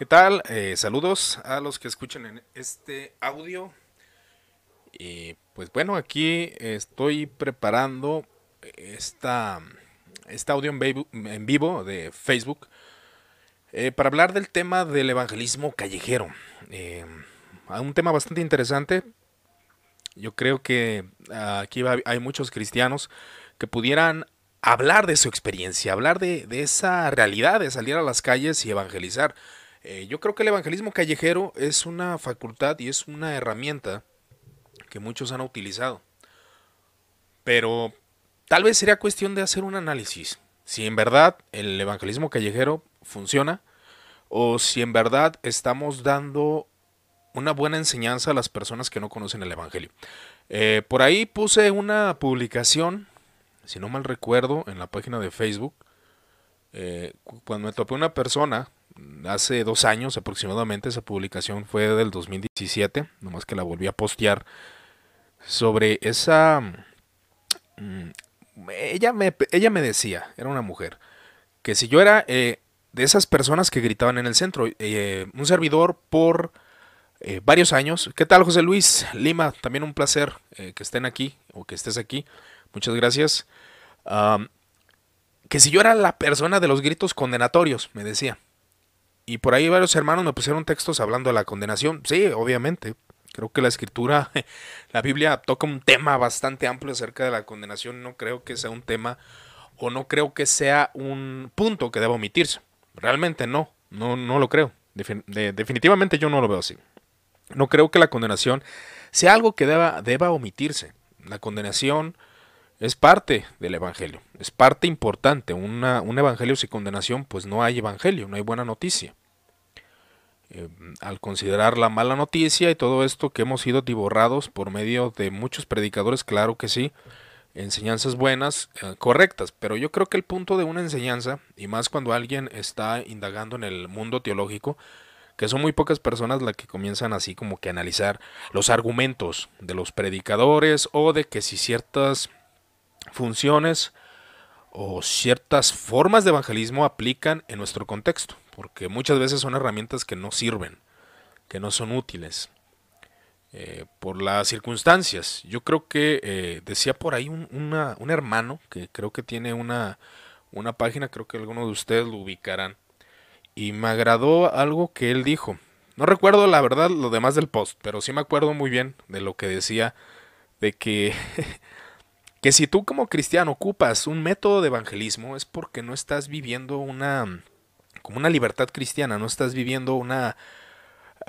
¿Qué tal? Eh, saludos a los que escuchen en este audio. Y pues bueno, aquí estoy preparando esta, este audio en vivo de Facebook eh, para hablar del tema del evangelismo callejero. Eh, un tema bastante interesante. Yo creo que aquí hay muchos cristianos que pudieran hablar de su experiencia, hablar de, de esa realidad de salir a las calles y evangelizar. Eh, yo creo que el evangelismo callejero es una facultad y es una herramienta que muchos han utilizado. Pero tal vez sería cuestión de hacer un análisis. Si en verdad el evangelismo callejero funciona o si en verdad estamos dando una buena enseñanza a las personas que no conocen el Evangelio. Eh, por ahí puse una publicación, si no mal recuerdo, en la página de Facebook, eh, cuando me topé una persona hace dos años aproximadamente, esa publicación fue del 2017, nomás que la volví a postear, sobre esa... Mm, ella me, ella me decía, era una mujer, que si yo era eh, de esas personas que gritaban en el centro, eh, un servidor por eh, varios años. ¿Qué tal José Luis? Lima, también un placer que estén aquí o que estés aquí. Muchas gracias. que si yo era la persona de los gritos condenatorios, me decía y por ahí varios hermanos me pusieron textos hablando de la condenación. Sí, obviamente. Creo que la escritura, la Biblia toca un tema bastante amplio acerca de la condenación. No creo que sea un tema o no creo que sea un punto que deba omitirse. Realmente no, no, no lo creo. definitivamente yo no lo veo así. No creo que la condenación sea algo que deba, deba omitirse. La condenación es parte del Evangelio, es parte importante. un Evangelio sin condenación, pues no hay Evangelio, no hay buena noticia. Eh, al considerar la mala noticia y todo esto que hemos sido diborrados por medio de muchos predicadores, claro que sí, enseñanzas buenas, eh, correctas, pero yo creo que el punto de una enseñanza, y más cuando alguien está indagando en el mundo teológico, que son muy pocas personas las que comienzan así como que analizar los argumentos de los predicadores o de que si ciertas funciones o ciertas formas de evangelismo aplican en nuestro contexto porque muchas veces son herramientas que no sirven, que no son útiles. Eh, por las circunstancias. Yo creo que eh, decía por ahí un, un, hermano que creo que tiene una, una página, creo que alguno de ustedes lo ubicarán. Y me agradó algo que él dijo. No recuerdo la verdad lo demás del post, pero sí me acuerdo muy bien de lo que decía de que, que si tú como cristiano ocupas un método de evangelismo es porque no estás viviendo una, una libertad cristiana, no estás viviendo una,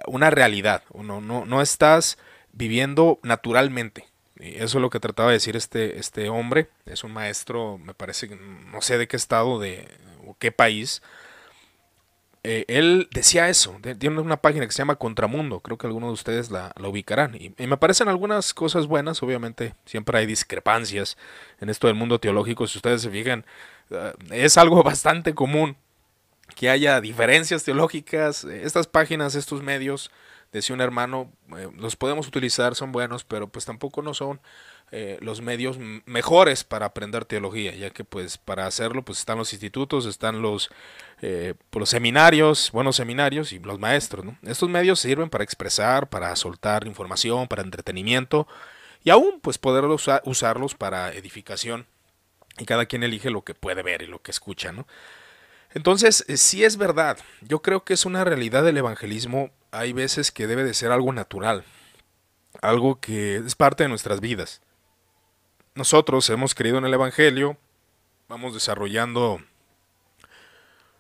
una realidad, no, no, no estás viviendo naturalmente. eso es lo que trataba de decir este, este hombre, es un maestro, me parece, no sé de qué estado de, o qué país. Eh, él decía eso, tiene una página que se llama Contramundo, creo que algunos de ustedes la, ubicarán. Y, y, me parecen algunas cosas buenas, obviamente siempre hay discrepancias en esto del mundo teológico, si ustedes se fijan, eh, es algo bastante común que haya diferencias teológicas. Eh, estas páginas, estos medios, decía un hermano, eh, los podemos utilizar, son buenos, pero pues tampoco no son eh, los medios mejores para aprender teología, ya que pues para hacerlo pues están los institutos, están los, pues, los seminarios, buenos seminarios y los maestros. ¿no? Estos medios sirven para expresar, para soltar información, para entretenimiento y aún pues poder usarlos para edificación. Y cada quien elige lo que puede ver y lo que escucha, ¿no? Entonces, eh, sí es verdad, yo creo que es una realidad del evangelismo, hay veces que debe de ser algo natural, algo que es parte de nuestras vidas. Nosotros hemos creído en el Evangelio, vamos desarrollando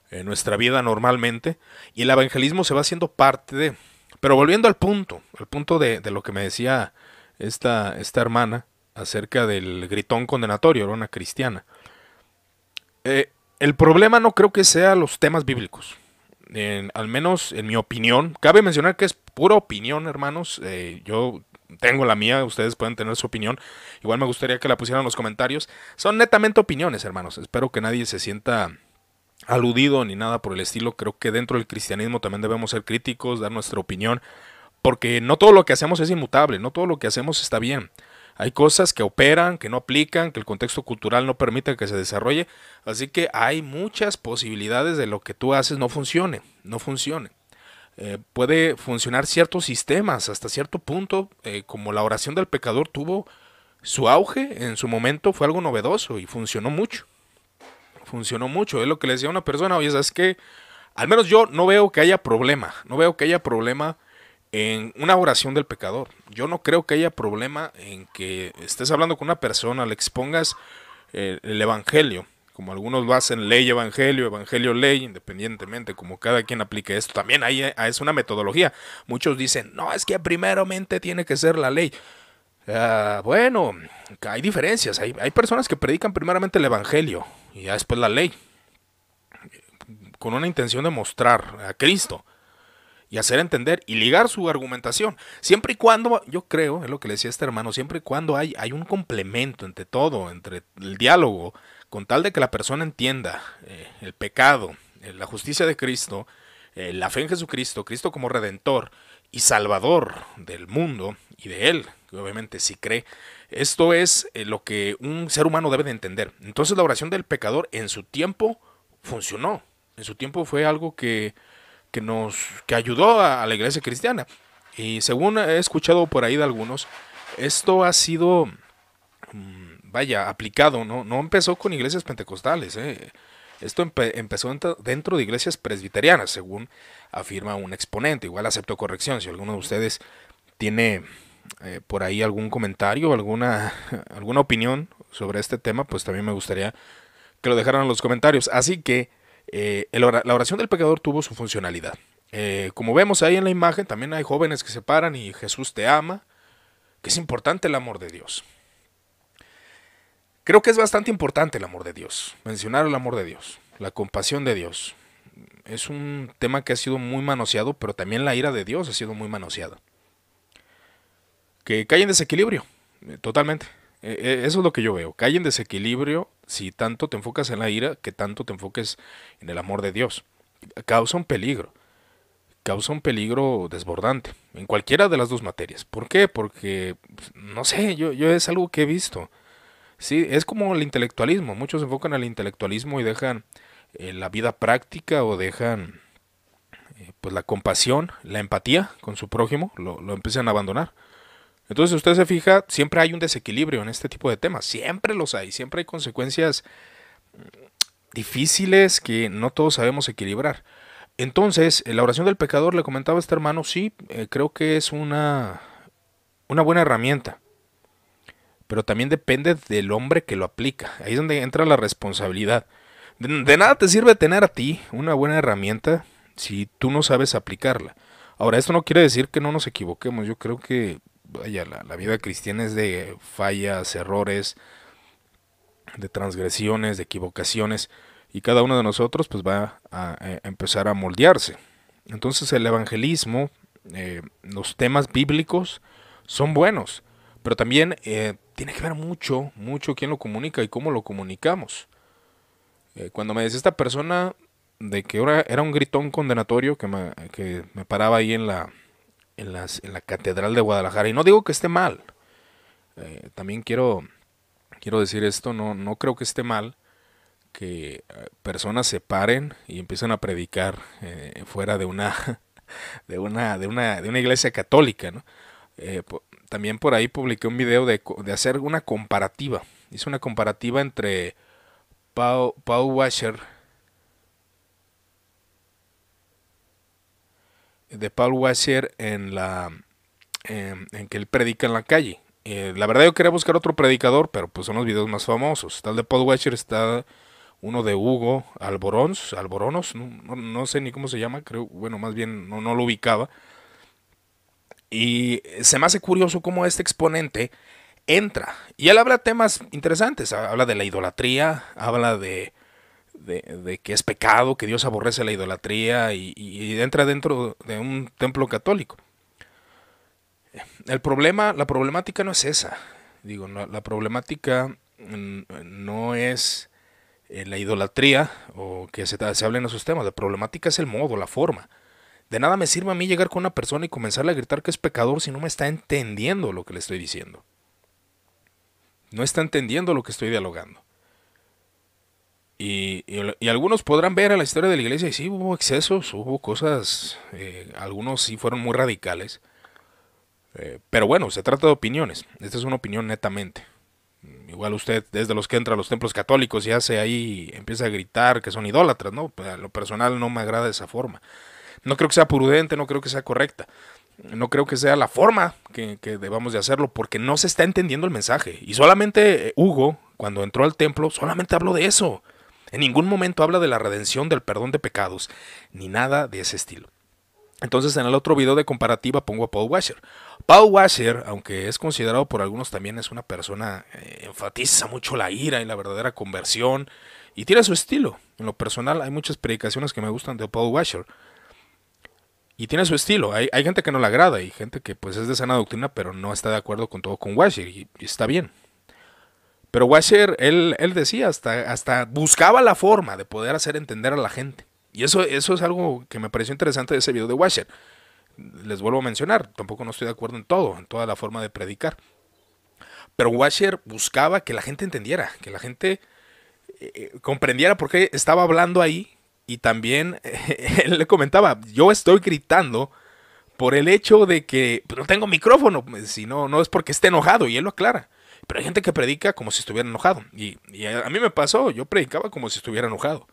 en eh, nuestra vida normalmente y el evangelismo se va haciendo parte de... Pero volviendo al punto, al punto de, lo que me decía esta, esta hermana acerca del gritón condenatorio, era una cristiana. Eh, el problema no creo que sea los temas bíblicos. al menos en mi opinión. Cabe mencionar que es pura opinión, hermanos. Eh, yo tengo la mía, ustedes pueden tener su opinión. Igual me gustaría que la pusieran en los comentarios. Son netamente opiniones, hermanos. Espero que nadie se sienta aludido ni nada por el estilo. Creo que dentro del cristianismo también debemos ser críticos, dar nuestra opinión. Porque no todo lo que hacemos es inmutable, no todo lo que hacemos está bien. Hay cosas que operan, que no aplican, que el contexto cultural no permite que se desarrolle. Así que hay muchas posibilidades de lo que tú haces no funcione, no funcione. Eh, puede funcionar ciertos sistemas hasta cierto punto, eh, como la oración del pecador tuvo su auge en su momento, fue algo novedoso y funcionó mucho. Funcionó mucho, es lo que le decía a una persona, oye, ¿sabes que Al menos yo no veo que haya problema, no veo que haya problema en una oración del pecador. Yo no creo que haya problema en que estés hablando con una persona, le expongas eh, el, Evangelio, como algunos lo hacen, ley, evangelio, evangelio, ley, independientemente, como cada quien aplique esto. También ahí eh, es una metodología. Muchos dicen, no, es que primeramente tiene que ser la ley. Ah, bueno, hay diferencias. Hay, personas que predican primeramente el evangelio y después la ley, con una intención de mostrar a Cristo y hacer entender y ligar su argumentación. Siempre y cuando, yo creo, es lo que le decía este hermano, siempre y cuando hay, hay un complemento entre todo, entre el diálogo, con tal de que la persona entienda eh, el pecado, eh, la justicia de Cristo, eh, la fe en Jesucristo, Cristo como redentor y salvador del mundo y de él, que obviamente si cree. Esto es lo que un ser humano debe de entender. Entonces la oración del pecador en su tiempo funcionó. En su tiempo fue algo que que nos que ayudó a, la iglesia cristiana. Y según he escuchado por ahí de algunos, esto ha sido, mm, vaya, aplicado, ¿no? No empezó con iglesias pentecostales, ¿eh? Esto empezó dentro de iglesias presbiterianas, según afirma un exponente. Igual acepto corrección. Si alguno de ustedes tiene eh, por ahí algún comentario, alguna, alguna opinión sobre este tema, pues también me gustaría que lo dejaran en los comentarios. Así que eh, la oración del pecador tuvo su funcionalidad. Eh, como vemos ahí en la imagen, también hay jóvenes que se paran y Jesús te ama, que es importante el amor de Dios. Creo que es bastante importante el amor de Dios, mencionar el amor de Dios, la compasión de Dios. Es un tema que ha sido muy manoseado, pero también la ira de Dios ha sido muy manoseada. Que cae en desequilibrio, eh, totalmente. Eso es lo que yo veo, cae en desequilibrio si tanto te enfocas en la ira, que tanto te enfoques en el amor de Dios. Causa un peligro, causa un peligro desbordante, en cualquiera de las dos materias. ¿Por qué? Porque, pues, no sé, yo, es algo que he visto. Sí, es como el intelectualismo, muchos enfocan al intelectualismo y dejan eh, la vida práctica o dejan eh, pues la compasión, la empatía con su prójimo, lo, lo empiezan a abandonar. Entonces, si usted se fija, siempre hay un desequilibrio en este tipo de temas, siempre los hay, siempre hay consecuencias mm, difíciles que no todos sabemos equilibrar. Entonces, eh, la oración del pecador, le comentaba a este hermano, sí, eh, creo que es una, una buena herramienta, pero también depende del hombre que lo aplica, ahí es donde entra la responsabilidad. de nada te sirve tener a ti una buena herramienta si tú no sabes aplicarla. Ahora, esto no quiere decir que no nos equivoquemos, yo creo que vaya, la, vida cristiana es de fallas, errores, de transgresiones, de equivocaciones, y cada uno de nosotros pues va a, eh, empezar a moldearse. Entonces el evangelismo, eh, los temas bíblicos son buenos, pero también eh, tiene que ver mucho, mucho quién lo comunica y cómo lo comunicamos. cuando me decía esta persona de que era un gritón condenatorio que me, que me paraba ahí en la, en, la Catedral de Guadalajara. Y no digo que esté mal. Eh, también quiero, quiero decir esto, no, no creo que esté mal que eh, personas se paren y empiecen a predicar eh, fuera de una, de una, de una, de una iglesia católica, también por ahí publiqué un video de, de, hacer una comparativa. Hice una comparativa entre Paul Washer de Paul Washer en la en, que él predica en la calle. Eh, la verdad yo quería buscar otro predicador, pero pues son los videos más famosos. tal de Paul Washer, está uno de Hugo Alborons, Alboronos, no, sé ni cómo se llama, creo, bueno, más bien no, no lo ubicaba. Y se me hace curioso cómo este exponente entra. Y él habla temas interesantes, habla de la idolatría, habla de de, que es pecado, que Dios aborrece la idolatría y, entra dentro de un templo católico. El problema, la problemática no es esa. Digo, la problemática no es eh, la idolatría o que se, se hablen esos temas. La problemática es el modo, la forma. De nada me sirve a mí llegar con una persona y comenzarle a gritar que es pecador si no me está entendiendo lo que le estoy diciendo. No está entendiendo lo que estoy dialogando. Y, algunos podrán ver a la historia de la iglesia y sí hubo excesos, hubo cosas, eh, algunos sí fueron muy radicales. Eh, pero bueno, se trata de opiniones. Esta es una opinión netamente. Igual usted desde los que entra a los templos católicos y hace ahí, empieza a gritar que son idólatras, ¿no? A lo personal no me agrada esa forma. No creo que sea prudente, no creo que sea correcta. No creo que sea la forma que, que debamos de hacerlo porque no se está entendiendo el mensaje. Y solamente eh, Hugo, cuando entró al templo, solamente habló de eso en ningún momento habla de la redención, del perdón de pecados, ni nada de ese estilo. Entonces en el otro video de comparativa pongo a Paul Washer. Paul Washer, aunque es considerado por algunos también es una persona, eh, enfatiza mucho la ira y la verdadera conversión y tiene su estilo. En lo personal hay muchas predicaciones que me gustan de Paul Washer. Y tiene su estilo. Hay, gente que no le agrada y gente que pues es de sana doctrina pero no está de acuerdo con todo con Washer y está bien. Pero Washer, él, él decía, hasta, hasta buscaba la forma de poder hacer entender a la gente. Y eso, eso es algo que me pareció interesante de ese video de Washer. Les vuelvo a mencionar, tampoco no estoy de acuerdo en todo, en toda la forma de predicar. Pero Washer buscaba que la gente entendiera, que la gente eh, eh, comprendiera por qué estaba hablando ahí. Y también él le comentaba, yo estoy gritando por el hecho de que pues, no tengo micrófono, si no, no es porque esté enojado, y él lo aclara. Pero hay gente que predica como si estuviera enojado. Y, a mí me pasó, yo predicaba como si estuviera enojado.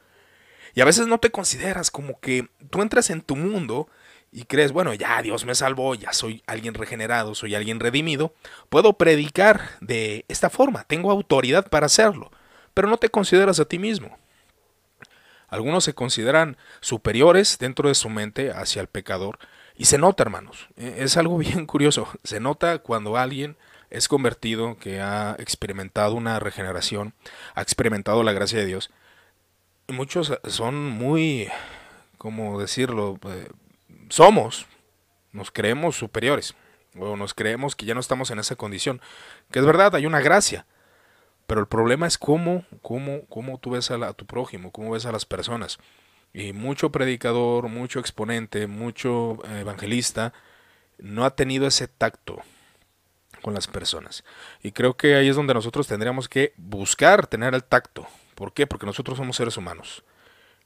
Y a veces no te consideras como que tú entras en tu mundo y crees, bueno, ya Dios me salvó, ya soy alguien regenerado, soy alguien redimido, puedo predicar de esta forma, tengo autoridad para hacerlo, pero no te consideras a ti mismo. Algunos se consideran superiores dentro de su mente hacia el pecador y se nota, hermanos, e, es algo bien curioso, se nota cuando alguien es convertido, que ha experimentado una regeneración, ha experimentado la gracia de Dios, muchos son muy, ¿cómo decirlo? Eh, somos, nos creemos superiores, o nos creemos que ya no estamos en esa condición, que es verdad, hay una gracia, pero el problema es cómo, cómo, cómo tú ves a, a tu prójimo, cómo ves a las personas. Y mucho predicador, mucho exponente, mucho evangelista, no ha tenido ese tacto, con las personas. Y creo que ahí es donde nosotros tendríamos que buscar tener el tacto. ¿Por qué? Porque nosotros somos seres humanos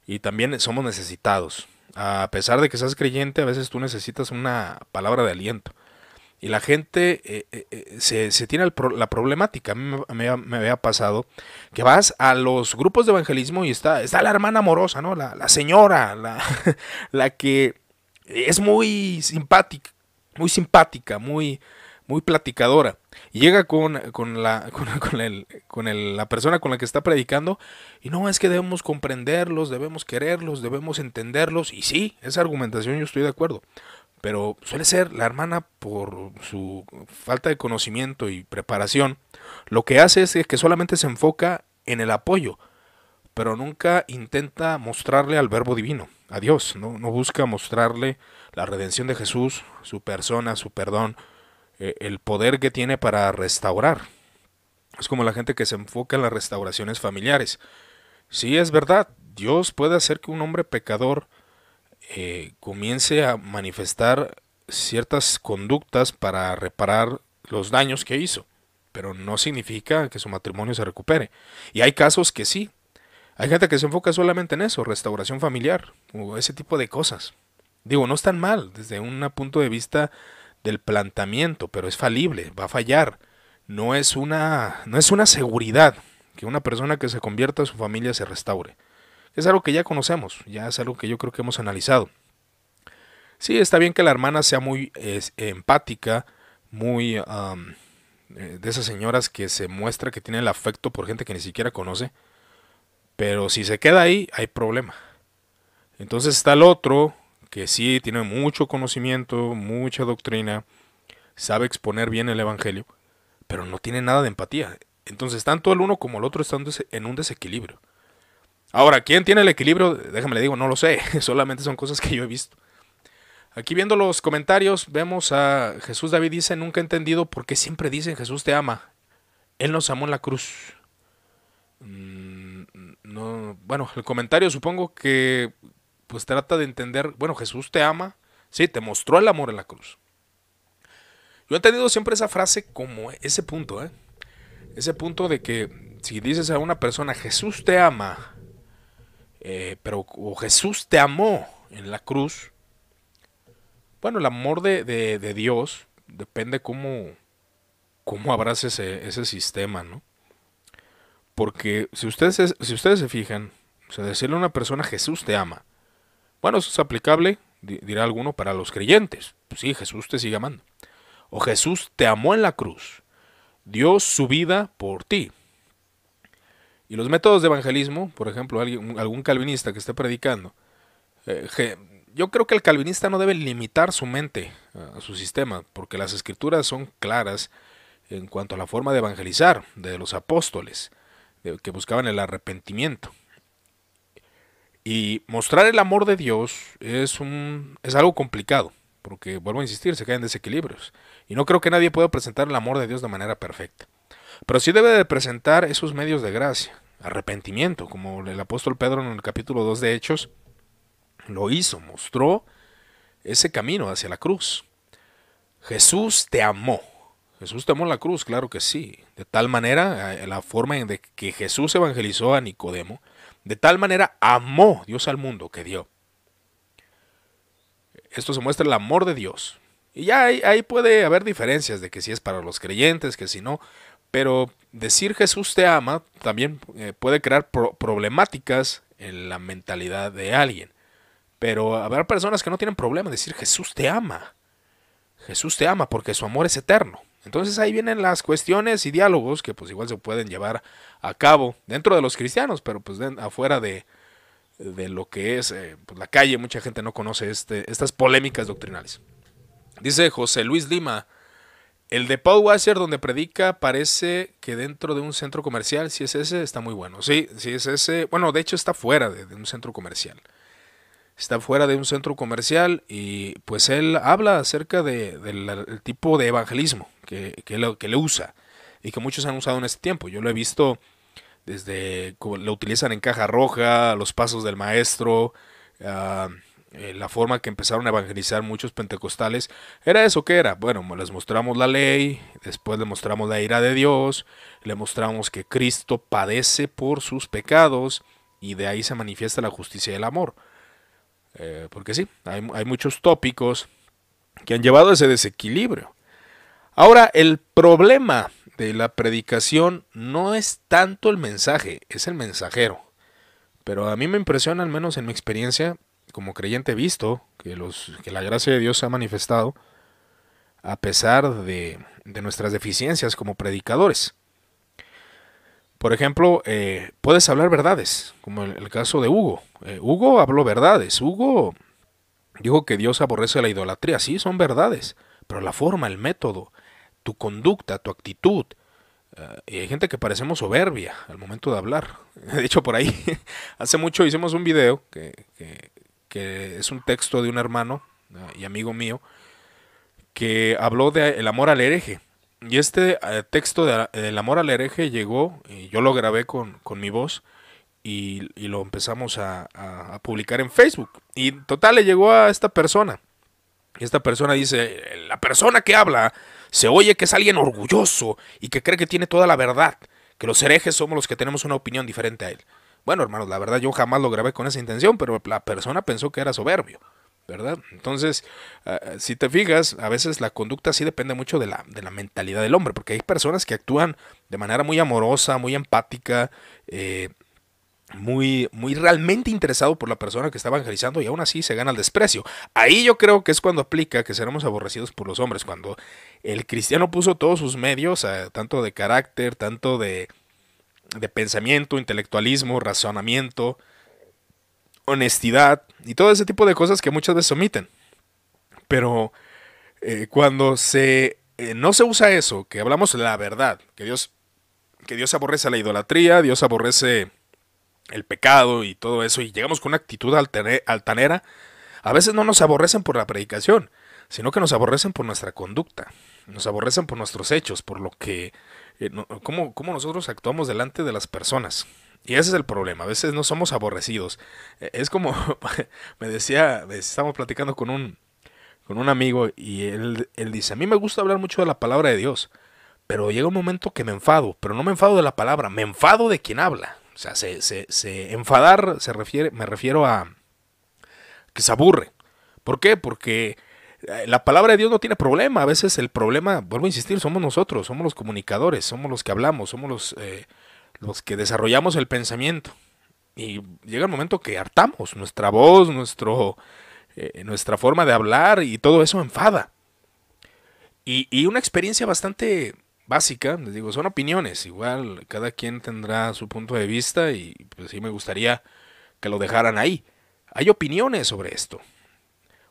y también somos necesitados. A pesar de que seas creyente, a veces tú necesitas una palabra de aliento. Y la gente eh, eh, eh, se, tiene la problemática. A mí me, me, había pasado que vas a los grupos de evangelismo y está, está la hermana amorosa, ¿no? La, señora, la, la, que es muy simpática, muy simpática, muy muy platicadora. Llega con, la, con, el, la persona con la que está predicando y no es que debemos comprenderlos, debemos quererlos, debemos entenderlos. Y sí, esa argumentación yo estoy de acuerdo. Pero suele ser la hermana por su falta de conocimiento y preparación. Lo que hace es que solamente se enfoca en el apoyo, pero nunca intenta mostrarle al verbo divino, a Dios. No, no busca mostrarle la redención de Jesús, su persona, su perdón, eh, el poder que tiene para restaurar. Es como la gente que se enfoca en las restauraciones familiares. Sí, es verdad, Dios puede hacer que un hombre pecador eh, comience a manifestar ciertas conductas para reparar los daños que hizo, pero no significa que su matrimonio se recupere. Y hay casos que sí. Hay gente que se enfoca solamente en eso, restauración familiar o ese tipo de cosas. Digo, no están mal desde un punto de vista del planteamiento, pero es falible, va a fallar. No es una, no es una seguridad que una persona que se convierta a su familia se restaure. Es algo que ya conocemos, ya es algo que yo creo que hemos analizado. Sí, está bien que la hermana sea muy empática, muy eh, de esas señoras que se muestra que tiene el afecto por gente que ni siquiera conoce, pero si se queda ahí hay problema. Entonces está el otro que sí tiene mucho conocimiento, mucha doctrina, sabe exponer bien el Evangelio, pero no tiene nada de empatía. Entonces, tanto el uno como el otro están en un desequilibrio. Ahora, ¿quién tiene el equilibrio? Déjame le digo, no lo sé, solamente son cosas que yo he visto. Aquí viendo los comentarios, vemos a Jesús David dice, nunca he entendido por qué siempre dicen Jesús te ama. Él nos amó en la cruz. Mm, no, bueno, el comentario supongo que pues trata de entender, bueno, Jesús te ama, sí, te mostró el amor en la cruz. Yo he tenido siempre esa frase como ese punto, ¿eh? Ese punto de que si dices a una persona, Jesús te ama, eh, pero, o Jesús te amó en la cruz, bueno, el amor de, Dios depende cómo, cómo ese, sistema, ¿no? Porque si ustedes, si ustedes se fijan, o sea, decirle a una persona Jesús te ama, bueno, eso es aplicable, dirá alguno, para los creyentes. Pues sí, Jesús te sigue amando. O Jesús te amó en la cruz, dio su vida por ti. Y los métodos de evangelismo, por ejemplo, algún calvinista que esté predicando, eh, yo creo que el calvinista no debe limitar su mente eh, a su sistema, porque las escrituras son claras en cuanto a la forma de evangelizar de los apóstoles, que buscaban el arrepentimiento. Y mostrar el amor de Dios es, un, es algo complicado, porque vuelvo a insistir, se caen desequilibrios. Y no creo que nadie pueda presentar el amor de Dios de manera perfecta. Pero sí debe de presentar esos medios de gracia, arrepentimiento, como el apóstol Pedro en el capítulo 2 de Hechos lo hizo, mostró ese camino hacia la cruz. Jesús te amó. Jesús te amó la cruz, claro que sí. De tal manera, la forma en que Jesús evangelizó a Nicodemo, de tal manera amó Dios al mundo que dio. Esto se muestra el amor de Dios. Y ya ahí, puede haber diferencias de que si es para los creyentes, que si no. Pero decir Jesús te ama también eh, puede crear problemáticas en la mentalidad de alguien. Pero habrá personas que no tienen problema en decir Jesús te ama. Jesús te ama porque su amor es eterno. Entonces ahí vienen las cuestiones y diálogos que pues igual se pueden llevar a cabo dentro de los cristianos, pero pues afuera de, lo que es eh, pues, la calle, mucha gente no conoce este, estas polémicas doctrinales. Dice José Luis Lima, el de Paul Wasser, donde predica parece que dentro de un centro comercial, si es ese, está muy bueno. Sí, si es ese, bueno, de hecho está fuera de un centro comercial está fuera de un centro comercial y pues él habla acerca del tipo de evangelismo que, que, le usa y que muchos han usado en este tiempo. Yo lo he visto desde lo utilizan en caja roja, los pasos del maestro, ah, eh, la forma que empezaron a evangelizar muchos pentecostales. ¿Era eso que era? Bueno, les mostramos la ley, después le mostramos la ira de Dios, le mostramos que Cristo padece por sus pecados y de ahí se manifiesta la justicia y el amor. Eh, porque sí, hay, muchos tópicos que han llevado a ese desequilibrio. Ahora, el problema de la predicación no es tanto el mensaje, es el mensajero. Pero a mí me impresiona, al menos en mi experiencia, como creyente visto, que, que la gracia de Dios se ha manifestado, a pesar de nuestras deficiencias como predicadores. Por ejemplo, eh, puedes hablar verdades, como el, el caso de Hugo. Eh, Hugo habló verdades. Hugo dijo que Dios aborrece la idolatría. Sí, son verdades, pero la forma, el método, tu conducta, tu actitud. Eh, y hay gente que parecemos soberbia al momento de hablar. De hecho, por ahí, hace mucho hicimos un video que, que, es un texto de un hermano y amigo mío que habló del el amor al hereje. Y este eh, texto de amor al hereje llegó, yo lo grabé con, mi voz y, lo empezamos a, publicar en Facebook. Y total le llegó a esta persona. Y esta persona dice, la persona que habla se oye que es alguien orgulloso y que cree que tiene toda la verdad, que los herejes somos los que tenemos una opinión diferente a él. Bueno, hermanos, la verdad yo jamás lo grabé con esa intención, pero la persona pensó que era soberbio. ¿verdad? Entonces, ah, ah, si te fijas, a veces la conducta sí depende mucho de la, de la, mentalidad del hombre, porque hay personas que actúan de manera muy amorosa, muy empática, eh, muy, muy realmente interesado por la persona que está evangelizando y aún así se gana el desprecio. Ahí yo creo que es cuando aplica que seremos aborrecidos por los hombres, cuando el cristiano puso todos sus medios, ah, tanto de carácter, tanto de, de pensamiento, intelectualismo, razonamiento, honestidad y todo ese tipo de cosas que muchas veces omiten. Pero eh, cuando se, eh, no se usa eso, que hablamos la verdad, que Dios, que Dios aborrece la idolatría, Dios aborrece el pecado y todo eso, y llegamos con una actitud altanera, a veces no nos aborrecen por la predicación, sino que nos aborrecen por nuestra conducta, nos aborrecen por nuestros hechos, por lo que, eh, cómo nosotros actuamos delante de las personas. Y ese es el problema, a veces no somos aborrecidos. E, es como, me decía, estamos platicando con un, con un amigo y él, dice, a mí me gusta hablar mucho de la palabra de Dios, pero llega un momento que me enfado, pero no me enfado de la palabra, me enfado de quien habla. O sea, se, se, enfadar se refiere, me refiero a que se aburre. ¿Por qué? Porque eh, la palabra de Dios no tiene problema. A veces el problema, vuelvo a insistir, somos nosotros, somos los comunicadores, somos los que hablamos, somos los, eh, los que desarrollamos el pensamiento. Y llega el momento que hartamos, nuestra voz, eh, nuestra forma de hablar y todo eso enfada. Y, una experiencia bastante básica, les digo, son opiniones, igual cada quien tendrá su punto de vista y pues sí me gustaría que lo dejaran ahí. Hay opiniones sobre esto.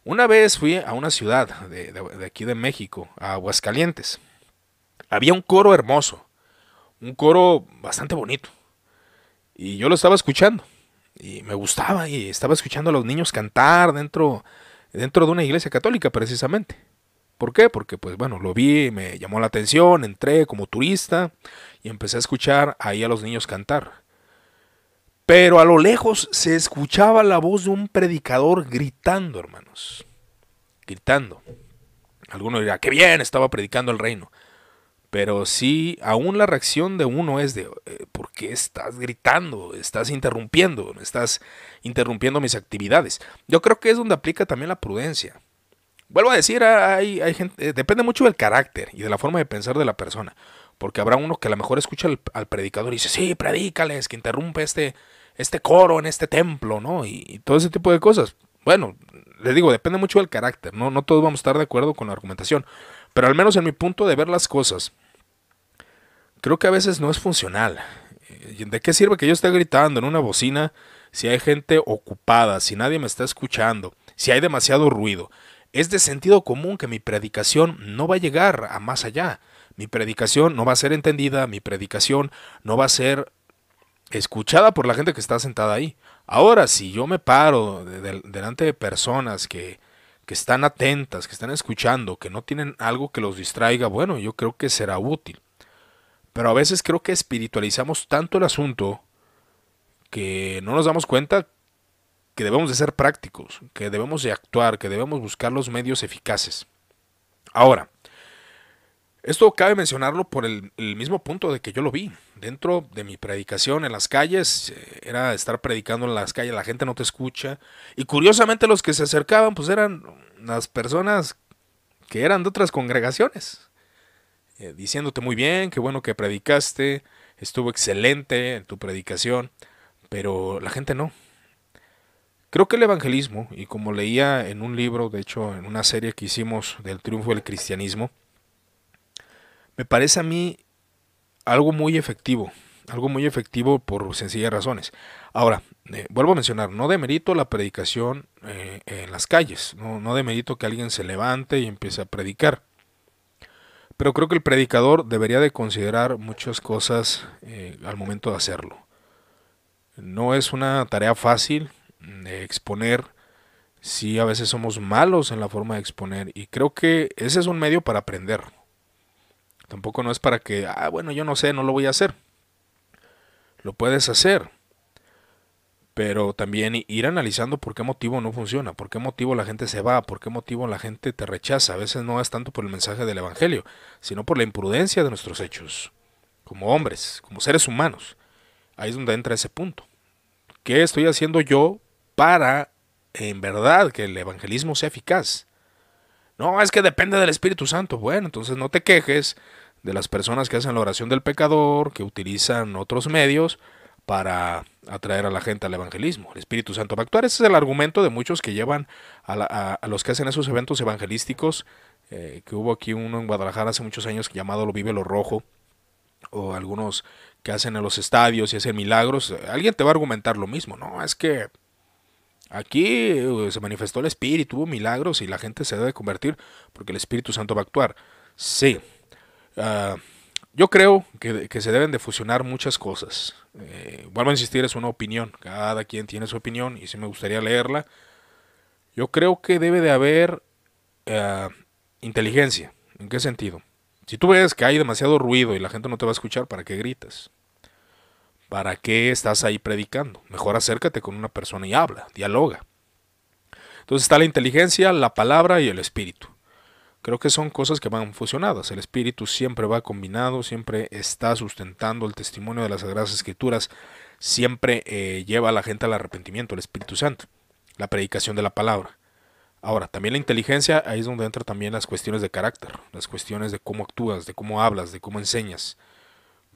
Una vez fui a una ciudad de aquí de México, a Aguascalientes. Había un coro hermoso un coro bastante bonito. Y yo lo estaba escuchando. Y me gustaba. Y estaba escuchando a los niños cantar dentro, dentro de una iglesia católica precisamente. ¿Por qué? Porque pues bueno, lo vi, me llamó la atención, entré como turista y empecé a escuchar ahí a los niños cantar. Pero a lo lejos se escuchaba la voz de un predicador gritando, hermanos. Gritando. Alguno dirá, qué bien, estaba predicando el reino. Pero sí, aún la reacción de uno es de, eh, ¿por qué estás gritando? Estás interrumpiendo, estás interrumpiendo mis actividades. Yo creo que es donde aplica también la prudencia. Vuelvo a decir, hay, gente, eh, depende mucho del carácter y de la forma de pensar de la persona. Porque habrá uno que a lo mejor escucha al, predicador y dice, sí, predícales, que interrumpe este, este coro en este templo, ¿no? Y, todo ese tipo de cosas. Bueno, les digo, depende mucho del carácter, ¿no? No todos vamos a estar de acuerdo con la argumentación. Pero al menos en mi punto de ver las cosas, creo que a veces no es funcional. Eh, ¿De qué sirve que yo esté gritando en una bocina si hay gente ocupada, si nadie me está escuchando, si hay demasiado ruido? Es de sentido común que mi predicación no va a llegar a más allá. Mi predicación no va a ser entendida, mi predicación no va a ser escuchada por la gente que está sentada ahí. Ahora, si yo me paro delante de personas que, que están atentas, que están escuchando, que no tienen algo que los distraiga, bueno, yo creo que será útil. Pero a veces creo que espiritualizamos tanto el asunto que no nos damos cuenta que debemos de ser prácticos, que debemos de actuar, que debemos buscar los medios eficaces. Ahora, esto cabe mencionarlo por el, mismo punto de que yo lo vi. Dentro de mi predicación en las calles, eh, era estar predicando en las calles, la gente no te escucha. Y curiosamente los que se acercaban, pues eran las personas que eran de otras congregaciones. Eh, diciéndote muy bien, qué bueno que predicaste, estuvo excelente en tu predicación, pero la gente no. Creo que el evangelismo, y como leía en un libro, de hecho en una serie que hicimos del triunfo del cristianismo, me parece a mí algo muy efectivo, algo muy efectivo por sencillas razones. Ahora, eh, vuelvo a mencionar, no demerito la predicación eh, en las calles, no, no demerito que alguien se levante y empiece a predicar. Pero creo que el predicador debería de considerar muchas cosas eh, al momento de hacerlo. No es una tarea fácil mm, exponer. si a veces somos malos en la forma de exponer. Y creo que ese es un medio para aprender. Tampoco no es para que, ah, bueno, yo no sé, no lo voy a hacer. Lo puedes hacer pero también ir analizando por qué motivo no funciona, por qué motivo la gente se va, por qué motivo la gente te rechaza. A veces no es tanto por el mensaje del Evangelio, sino por la imprudencia de nuestros hechos, como hombres, como seres humanos. Ahí es donde entra ese punto. ¿Qué estoy haciendo yo para, en verdad, que el evangelismo sea eficaz? No, es que depende del Espíritu Santo. Bueno, entonces no te quejes de las personas que hacen la oración del pecador, que utilizan otros medios para atraer a la gente al evangelismo. El Espíritu Santo va a actuar. Ese es el argumento de muchos que llevan a, los que hacen esos eventos evangelísticos, eh, que hubo aquí uno en Guadalajara hace muchos años llamado Lo Vive lo Rojo, o algunos que hacen en los estadios y hacen milagros. Alguien te va a argumentar lo mismo, ¿no? Es que aquí eh, se manifestó el Espíritu, hubo milagros y la gente se debe convertir porque el Espíritu Santo va a actuar. Sí. Ah, yo creo que, se deben de fusionar muchas cosas. Eh, vuelvo a insistir, es una opinión. Cada quien tiene su opinión y si me gustaría leerla. Yo creo que debe de haber eh, inteligencia. ¿En qué sentido? Si tú ves que hay demasiado ruido y la gente no te va a escuchar, ¿para qué gritas? ¿Para qué estás ahí predicando? Mejor acércate con una persona y habla, dialoga. Entonces está la inteligencia, la palabra y el espíritu. Creo que son cosas que van fusionadas. El espíritu siempre va combinado, siempre está sustentando el testimonio de las Sagradas Escrituras, siempre eh, lleva a la gente al arrepentimiento, el Espíritu Santo, la predicación de la palabra. Ahora, también la inteligencia, ahí es donde entran también las cuestiones de carácter, las cuestiones de cómo actúas, de cómo hablas, de cómo enseñas.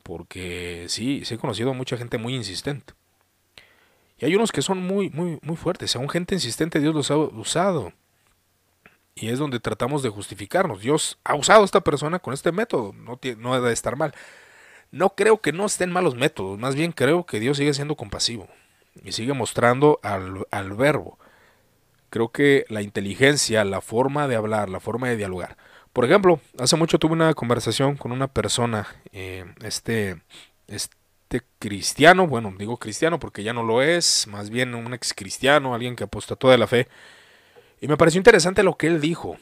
Porque sí, sí he conocido a mucha gente muy insistente. Y hay unos que son muy, muy, muy fuertes. Aún gente insistente Dios los ha usado y es donde tratamos de justificarnos. Dios ha usado a esta persona con este método, no, tiene, no debe estar mal. No creo que no estén malos métodos, más bien creo que Dios sigue siendo compasivo y sigue mostrando al, verbo. Creo que la inteligencia, la forma de hablar, la forma de dialogar. Por ejemplo, hace mucho tuve una conversación con una persona, eh, este, este cristiano, bueno, digo cristiano porque ya no lo es, más bien un ex cristiano, alguien que apostató de la fe, y me pareció interesante lo que él dijo.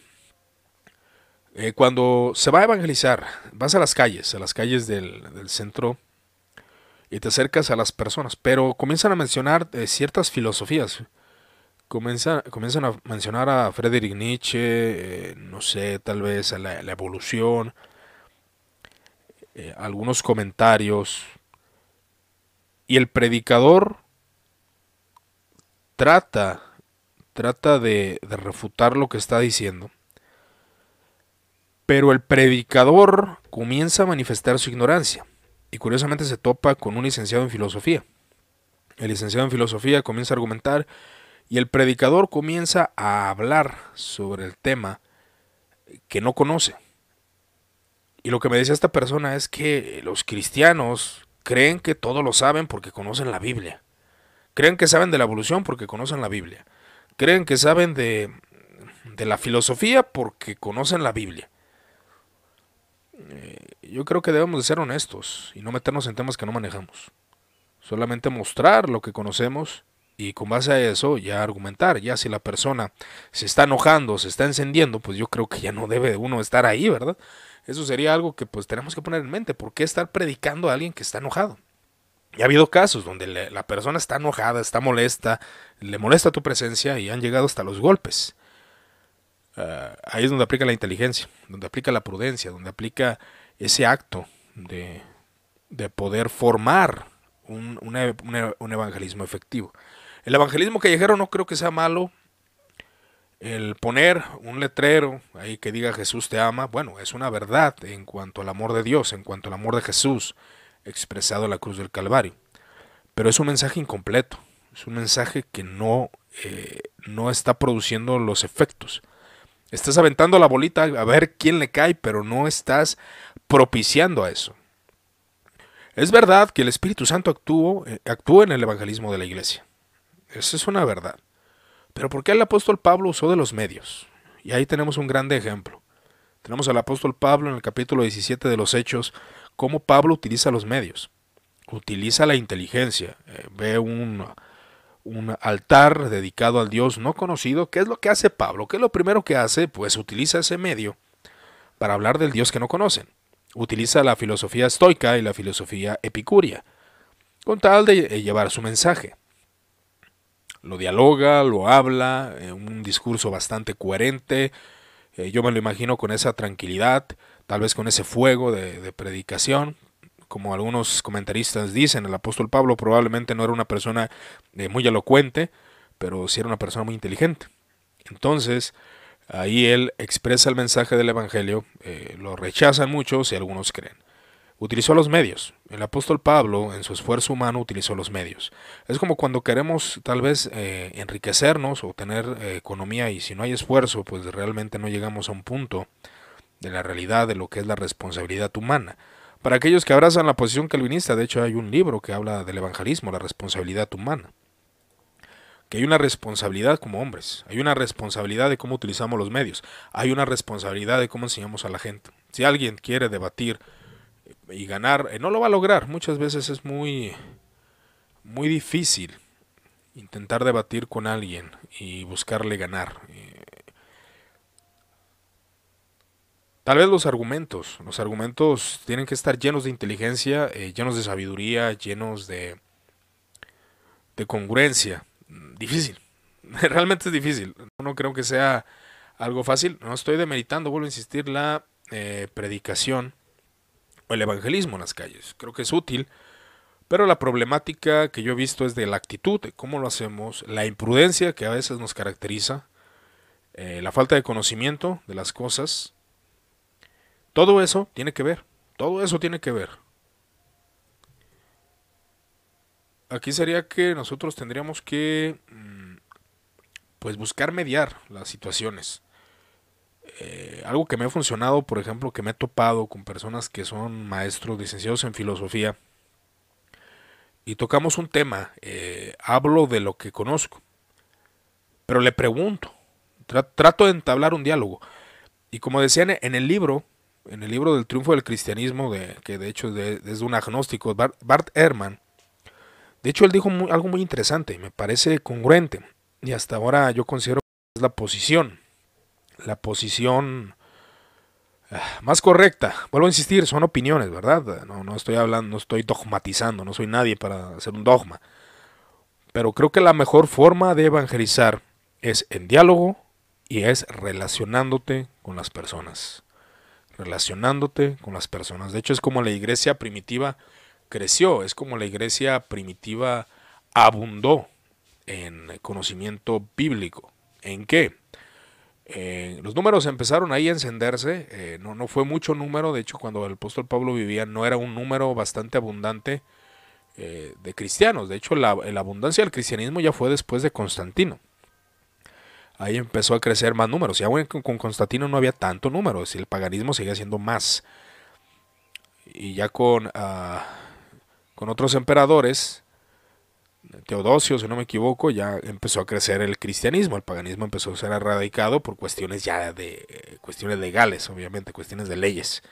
Eh, cuando se va a evangelizar, vas a las calles, a las calles del, centro, y te acercas a las personas, pero comienzan a mencionar eh, ciertas filosofías. Comienzan, comienzan a mencionar a Friedrich Nietzsche, eh, no sé, tal vez a la, la evolución, algunos comentarios. Y el predicador trata trata de, refutar lo que está diciendo. Pero el predicador comienza a manifestar su ignorancia y curiosamente se topa con un licenciado en filosofía. El licenciado en filosofía comienza a argumentar y el predicador comienza a hablar sobre el tema que no conoce. Y lo que me dice esta persona es que los cristianos creen que todo lo saben porque conocen la Biblia. Creen que saben de la evolución porque conocen la Biblia creen que saben de, la filosofía porque conocen la Biblia. Eh, yo creo que debemos de ser honestos y no meternos en temas que no manejamos. Solamente mostrar lo que conocemos y con base a eso ya argumentar. Ya si la persona se está enojando, se está encendiendo, pues yo creo que ya no debe uno estar ahí, ¿verdad? Eso sería algo que pues tenemos que poner en mente. ¿Por qué estar predicando a alguien que está enojado? Y ha habido casos donde la persona está enojada, está molesta, le molesta tu presencia y han llegado hasta los golpes. Ah, ahí es donde aplica la inteligencia, donde aplica la prudencia, donde aplica ese acto de, poder formar un, un, evangelismo efectivo. El evangelismo callejero no creo que sea malo. El poner un letrero ahí que diga Jesús te ama, bueno, es una verdad en cuanto al amor de Dios, en cuanto al amor de Jesús, expresado la cruz del Calvario. Pero es un mensaje incompleto, es un mensaje que no, eh, no está produciendo los efectos. Estás aventando la bolita a ver quién le cae, pero no estás propiciando a eso. Es verdad que el Espíritu Santo eh, actúa en el evangelismo de la iglesia. Esa es una verdad. Pero ¿por qué el apóstol Pablo usó de los medios? Y ahí tenemos un grande ejemplo. Tenemos al apóstol Pablo en el capítulo 17 de los Hechos, cómo Pablo utiliza los medios, utiliza la inteligencia, eh, ve un, altar dedicado al Dios no conocido. ¿Qué es lo que hace Pablo? ¿Qué es lo primero que hace? Pues utiliza ese medio para hablar del Dios que no conocen. Utiliza la filosofía estoica y la filosofía epicuria, con tal de eh, llevar su mensaje. Lo dialoga, lo habla, eh, un discurso bastante coherente. yo me lo imagino con esa tranquilidad, tal vez con ese fuego de, predicación, como algunos comentaristas dicen, el apóstol Pablo probablemente no era una persona eh, muy elocuente, pero sí era una persona muy inteligente. Entonces, ahí él expresa el mensaje del Evangelio, eh, lo rechazan muchos y algunos creen. Utilizó los medios. El apóstol Pablo, en su esfuerzo humano, utilizó los medios. Es como cuando queremos tal vez eh, enriquecernos o tener economía y si no hay esfuerzo, pues realmente no llegamos a un punto de la realidad, de lo que es la responsabilidad humana. Para aquellos que abrazan la posición calvinista, de hecho hay un libro que habla del evangelismo, la responsabilidad humana. Que hay una responsabilidad como hombres, hay una responsabilidad de cómo utilizamos los medios, hay una responsabilidad de cómo enseñamos a la gente. Si alguien quiere debatir y ganar, eh, no lo va a lograr. Muchas veces es muy, muy difícil intentar debatir con alguien y buscarle ganar. Eh, Tal vez los argumentos. Los argumentos tienen que estar llenos de inteligencia, eh, llenos de sabiduría, llenos de, congruencia. Difícil. Realmente es difícil. No creo que sea algo fácil. No estoy demeritando, vuelvo a insistir, la eh, predicación o el evangelismo en las calles. Creo que es útil. Pero la problemática que yo he visto es de la actitud, de cómo lo hacemos, la imprudencia que a veces nos caracteriza, eh, la falta de conocimiento de las cosas, todo eso tiene que ver, todo eso tiene que ver. Aquí sería que nosotros tendríamos que mm, pues buscar mediar las situaciones. Eh, algo que me ha funcionado, por ejemplo, que me he topado con personas que son maestros, licenciados en filosofía, y tocamos un tema, eh, hablo de lo que conozco, pero le pregunto, trato de entablar un diálogo. Y como decían en el libro, en el libro del triunfo del cristianismo, de, que de hecho es de un agnóstico, Bart, Herman, Ehrman, de hecho él dijo algo muy interesante, me parece congruente, y hasta ahora yo considero que es la posición, la posición ah, más correcta. Vuelvo a insistir, son opiniones, ¿verdad? No, no estoy hablando, no estoy dogmatizando, no soy nadie para hacer un dogma. Pero creo que la mejor forma de evangelizar es en diálogo y es relacionándote con las personas relacionándote con las personas. De hecho, es como la iglesia primitiva creció, es como la iglesia primitiva abundó en conocimiento bíblico. ¿En qué? Eh, los números empezaron ahí a encenderse, eh, no, no fue mucho número, de hecho cuando el apóstol Pablo vivía no era un número bastante abundante eh, de cristianos, de hecho la abundancia del cristianismo ya fue después de Constantino ahí empezó a crecer más números. Ya con Constantino no había tanto número, el paganismo seguía siendo más. Y ya con, ah, con otros emperadores, Teodosio, si no me equivoco, ya empezó a crecer el cristianismo, el paganismo empezó a ser erradicado por cuestiones ya de eh, cuestiones legales, obviamente, cuestiones de leyes,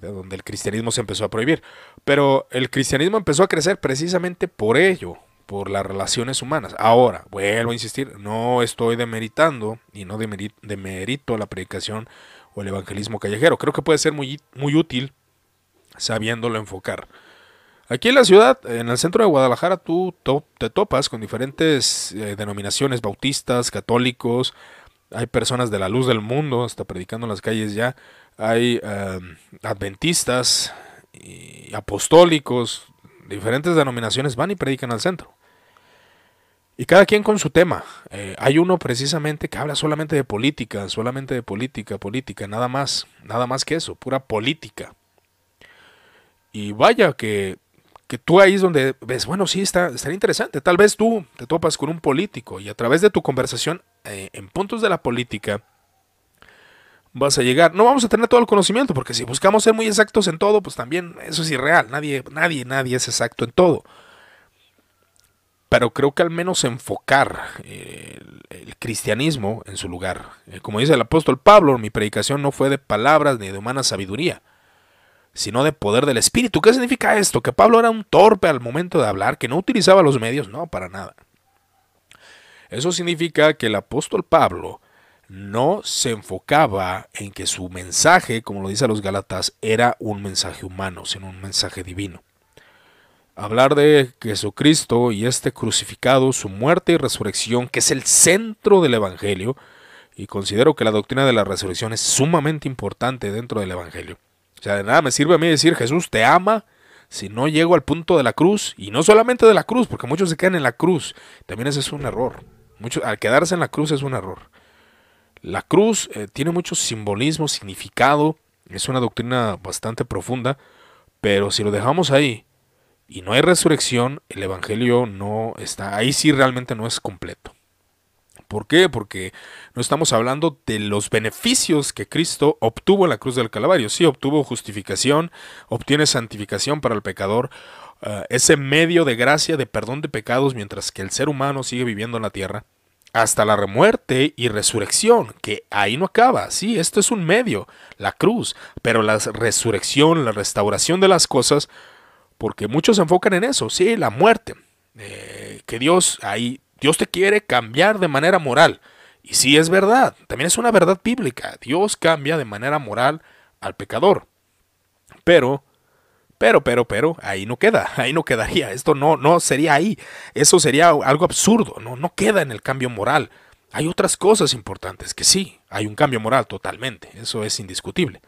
donde el cristianismo se empezó a prohibir. Pero el cristianismo empezó a crecer precisamente por ello, por las relaciones humanas. Ahora, vuelvo a insistir, no estoy demeritando y no demerito la predicación o el evangelismo callejero. Creo que puede ser muy, muy útil sabiéndolo enfocar. Aquí en la ciudad, en el centro de Guadalajara, tú te topas con diferentes eh, denominaciones, bautistas, católicos, hay personas de la luz del mundo, hasta predicando en las calles ya, hay em, adventistas, y apostólicos, diferentes denominaciones van y predican al centro. Y cada quien con su tema. Eh, hay uno precisamente que habla solamente de política, solamente de política, política, nada más, nada más que eso, pura política. Y vaya que, tú ahí es donde ves, bueno, sí, está, interesante. Tal vez tú te topas con un político y a través de tu conversación eh, en puntos de la política vas a llegar. No vamos a tener todo el conocimiento, porque si buscamos ser muy exactos en todo, pues también eso es irreal. Nadie, nadie, nadie es exacto en todo pero creo que al menos enfocar eh, el, cristianismo en su lugar. Eh, como dice el apóstol Pablo, mi predicación no fue de palabras ni de humana sabiduría, sino de poder del Espíritu. ¿Qué significa esto? Que Pablo era un torpe al momento de hablar, que no utilizaba los medios, no, para nada. Eso significa que el apóstol Pablo no se enfocaba en que su mensaje, como lo dice a los Galatas, era un mensaje humano, sino un mensaje divino hablar de Jesucristo y este crucificado, su muerte y resurrección, que es el centro del Evangelio, y considero que la doctrina de la resurrección es sumamente importante dentro del Evangelio. O sea, de nada me sirve a mí decir Jesús te ama si no llego al punto de la cruz, y no solamente de la cruz, porque muchos se quedan en la cruz, también ese es un error. mucho al quedarse en la cruz es un error. La cruz eh, tiene mucho simbolismo, significado, es una doctrina bastante profunda, pero si lo dejamos ahí, y no hay resurrección, el Evangelio no está, ahí sí realmente no es completo. ¿Por qué? Porque no estamos hablando de los beneficios que Cristo obtuvo en la cruz del Calvario. Sí, obtuvo justificación, obtiene santificación para el pecador, eh, ese medio de gracia, de perdón de pecados, mientras que el ser humano sigue viviendo en la tierra, hasta la remuerte y resurrección, que ahí no acaba. Sí, esto es un medio, la cruz, pero la resurrección, la restauración de las cosas, porque muchos se enfocan en eso, sí, la muerte. Eh, que Dios ahí, Dios te quiere cambiar de manera moral. Y sí es verdad, también es una verdad bíblica. Dios cambia de manera moral al pecador. Pero, pero, pero, pero, ahí no queda, ahí no quedaría. Esto no, no sería ahí. Eso sería algo absurdo, no, no queda en el cambio moral. Hay otras cosas importantes que sí, hay un cambio moral totalmente, eso es indiscutible.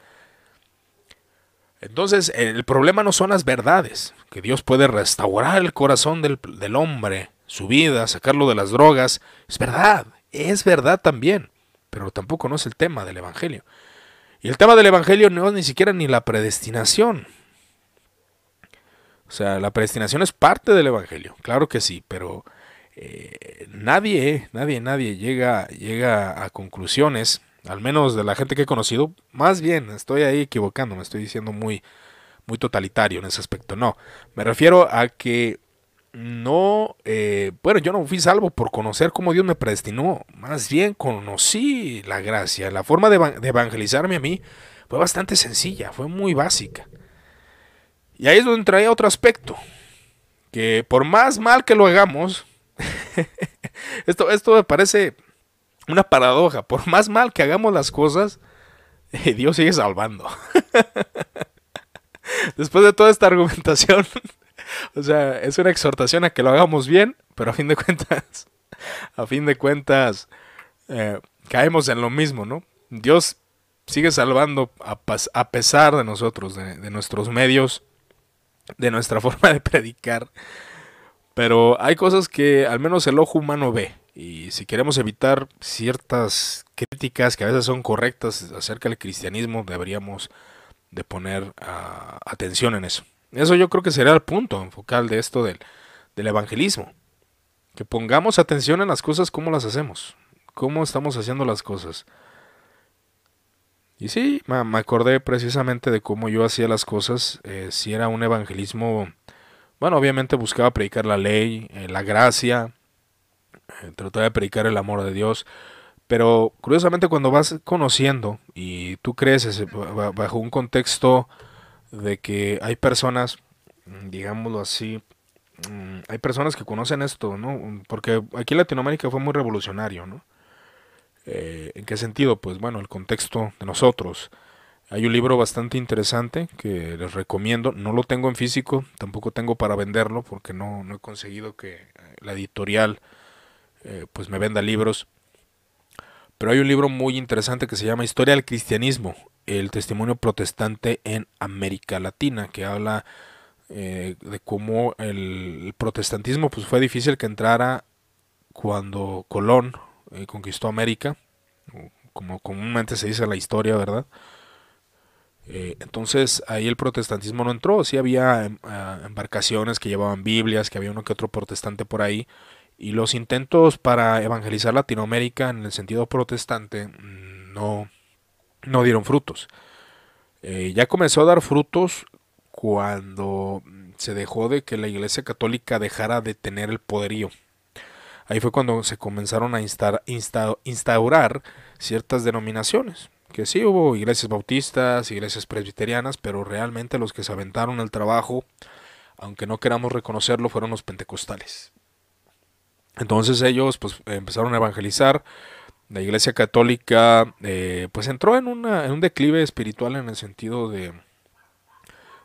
Entonces, el problema no son las verdades, que Dios puede restaurar el corazón del, hombre, su vida, sacarlo de las drogas. Es verdad, es verdad también, pero tampoco no es el tema del Evangelio. Y el tema del Evangelio no es ni siquiera ni la predestinación. O sea, la predestinación es parte del Evangelio, claro que sí, pero eh, nadie, nadie, nadie llega, llega a conclusiones al menos de la gente que he conocido, más bien, estoy ahí equivocando Me estoy diciendo muy, muy totalitario en ese aspecto. No, me refiero a que no, eh, bueno, yo no fui salvo por conocer cómo Dios me predestinó, más bien conocí la gracia. La forma de, evangelizarme a mí fue bastante sencilla, fue muy básica. Y ahí es donde traía otro aspecto, que por más mal que lo hagamos, esto, esto me parece una paradoja. Por más mal que hagamos las cosas, eh, Dios sigue salvando. Después de toda esta argumentación, o sea, es una exhortación a que lo hagamos bien, pero a fin de cuentas, a fin de cuentas, eh, caemos en lo mismo, ¿no? Dios sigue salvando a, pesar de nosotros, de nuestros medios, de nuestra forma de predicar. Pero hay cosas que al menos el ojo humano ve y si queremos evitar ciertas críticas que a veces son correctas acerca del cristianismo, deberíamos de poner ah, atención en eso. Eso yo creo que será el punto focal de esto del, evangelismo. Que pongamos atención en las cosas, cómo las hacemos, cómo estamos haciendo las cosas. Y sí, me acordé precisamente de cómo yo hacía las cosas. Eh, si era un evangelismo, bueno, obviamente buscaba predicar la ley, eh, la gracia, eh, tratar de predicar el amor de Dios. Pero curiosamente cuando vas conociendo y tú creces eh, bajo un contexto de que hay personas, mm, digámoslo así, mm, hay personas que conocen esto, ¿no? Porque aquí en Latinoamérica fue muy revolucionario, ¿no? Eh, ¿En qué sentido? Pues bueno, el contexto de nosotros. Hay un libro bastante interesante que les recomiendo. No lo tengo en físico, tampoco tengo para venderlo porque no, no he conseguido que la editorial eh, pues me venda libros. Pero hay un libro muy interesante que se llama Historia del Cristianismo, el testimonio protestante en América Latina, que habla eh, de cómo el, protestantismo pues fue difícil que entrara cuando Colón eh, conquistó América, como comúnmente se dice en la historia, ¿verdad? entonces ahí el protestantismo no entró, sí había em, ah, embarcaciones que llevaban Biblias, que había uno que otro protestante por ahí, y los intentos para evangelizar Latinoamérica en el sentido protestante mm, no, no dieron frutos. Eh, ya comenzó a dar frutos cuando se dejó de que la Iglesia Católica dejara de tener el poderío. Ahí fue cuando se comenzaron a instaurar ciertas denominaciones. Que sí hubo iglesias bautistas, iglesias presbiterianas, pero realmente los que se aventaron al trabajo, aunque no queramos reconocerlo, fueron los pentecostales. Entonces ellos pues empezaron a evangelizar. La Iglesia Católica eh, pues entró en, un declive espiritual en el sentido de,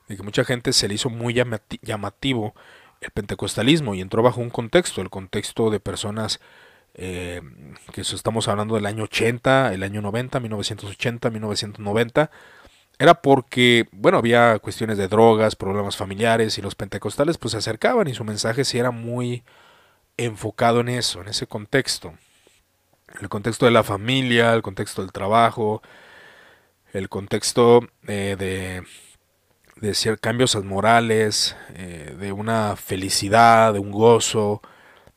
que mucha gente se le hizo muy llamativo el pentecostalismo y entró bajo un contexto, el contexto de personas eh, que estamos hablando del año 80, el año 90, 1980, 1990, era porque, bueno, había cuestiones de drogas, problemas familiares y los pentecostales pues se acercaban y su mensaje sí era muy enfocado en eso, en ese contexto. El contexto de la familia, el contexto del trabajo, el contexto eh, de, de cambios morales, eh, de una felicidad, de un gozo.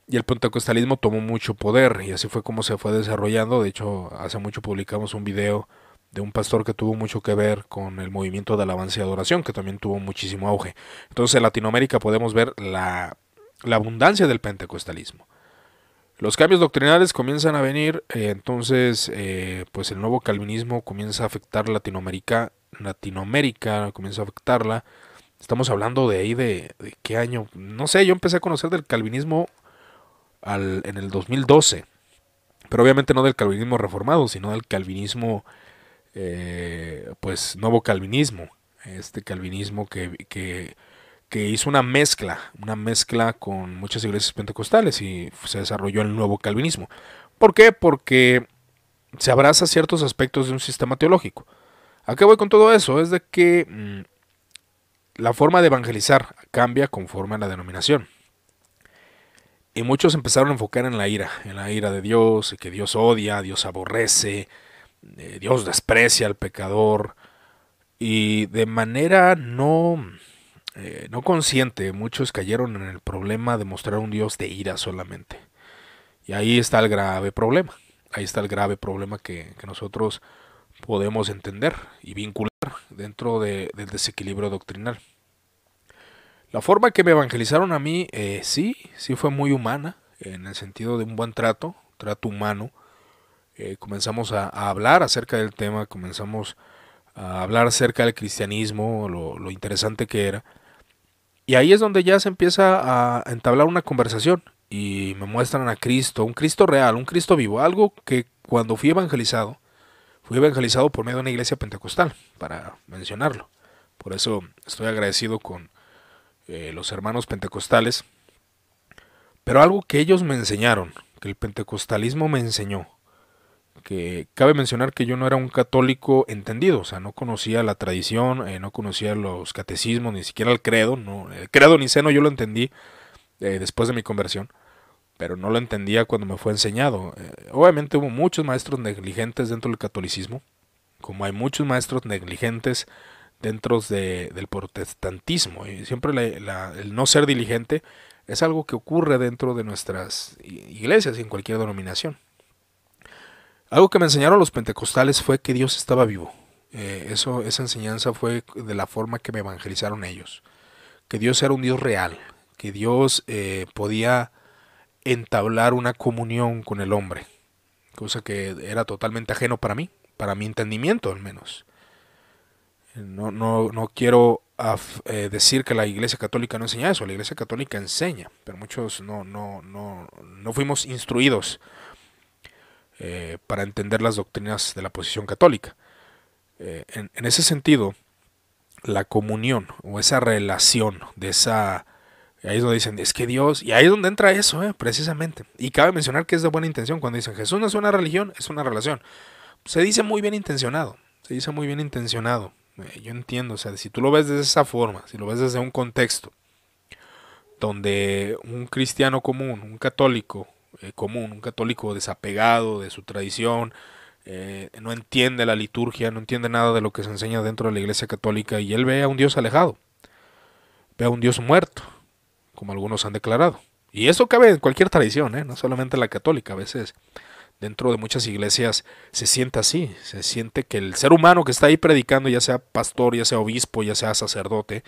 Y el pentecostalismo tomó mucho poder y así fue como se fue desarrollando. De hecho, hace mucho publicamos un video de un pastor que tuvo mucho que ver con el movimiento de alabanza y adoración, que también tuvo muchísimo auge. Entonces en Latinoamérica podemos ver la la abundancia del pentecostalismo. Los cambios doctrinales comienzan a venir, eh, entonces eh, pues el nuevo calvinismo comienza a afectar Latinoamérica, Latinoamérica comienza a afectarla. Estamos hablando de ahí de, qué año, no sé, yo empecé a conocer del calvinismo en el 2012, pero obviamente no del calvinismo reformado, sino del calvinismo, eh, pues nuevo calvinismo, este calvinismo que, que que hizo una mezcla, una mezcla con muchas iglesias pentecostales y se desarrolló el nuevo calvinismo. ¿Por qué? Porque se abraza ciertos aspectos de un sistema teológico. ¿A qué voy con todo eso? Es de que mm, la forma de evangelizar cambia conforme a la denominación. Y muchos empezaron a enfocar en la ira, en la ira de Dios, que Dios odia, Dios aborrece, eh, Dios desprecia al pecador. Y de manera no, eh, no consciente, muchos cayeron en el problema de mostrar un Dios de ira solamente. Y ahí está el grave problema. Ahí está el grave problema que, nosotros podemos entender y vincular dentro del desequilibrio doctrinal. La forma que me evangelizaron a mí, eh, sí, sí fue muy humana, en el sentido de un buen trato, trato humano. Eh, comenzamos a, hablar acerca del tema, comenzamos a hablar acerca del cristianismo, lo, lo interesante que era y ahí es donde ya se empieza a entablar una conversación y me muestran a Cristo, un Cristo real, un Cristo vivo, algo que cuando fui evangelizado, fui evangelizado por medio de una iglesia pentecostal, para mencionarlo. Por eso estoy agradecido con eh, los hermanos pentecostales. Pero algo que ellos me enseñaron, que el pentecostalismo me enseñó, que cabe mencionar que yo no era un católico entendido, o sea, no conocía la tradición, eh, no conocía los catecismos, ni siquiera el credo, no, el credo seno yo lo entendí eh, después de mi conversión, pero no lo entendía cuando me fue enseñado. Eh, obviamente hubo muchos maestros negligentes dentro del catolicismo, como hay muchos maestros negligentes dentro del protestantismo, y siempre el no ser diligente es algo que ocurre dentro de nuestras iglesias y en cualquier denominación. Algo que me enseñaron los pentecostales fue que Dios estaba vivo. Eh, eso, esa enseñanza fue de la forma que me evangelizaron ellos. Que Dios era un Dios real, que Dios eh, podía entablar una comunión con el hombre, cosa que era totalmente ajeno para mí, para mi entendimiento al menos. No, no, quiero eh, decir que la Iglesia Católica no enseña eso, la Iglesia Católica enseña, pero muchos no, no, no, no fuimos instruidos eh, para entender las doctrinas de la posición católica. Eh, en, ese sentido, la comunión o esa relación de esa... Ahí es donde dicen, es que Dios, y ahí es donde entra eso, eh, precisamente. Y cabe mencionar que es de buena intención cuando dicen, Jesús no es una religión, es una relación. Se dice muy bien intencionado, se dice muy bien intencionado. yo entiendo, o sea, si tú lo ves desde esa forma, si lo ves desde un contexto donde un cristiano común, un católico, eh, común, un católico desapegado de su tradición, eh, no entiende la liturgia, no entiende nada de lo que se enseña dentro de la Iglesia Católica y él ve a un Dios alejado, ve a un Dios muerto, como algunos han declarado. Y eso cabe en cualquier tradición, ¿eh? no solamente la católica, a veces dentro de muchas iglesias se siente así, se siente que el ser humano que está ahí predicando, ya sea pastor, ya sea obispo, ya sea sacerdote,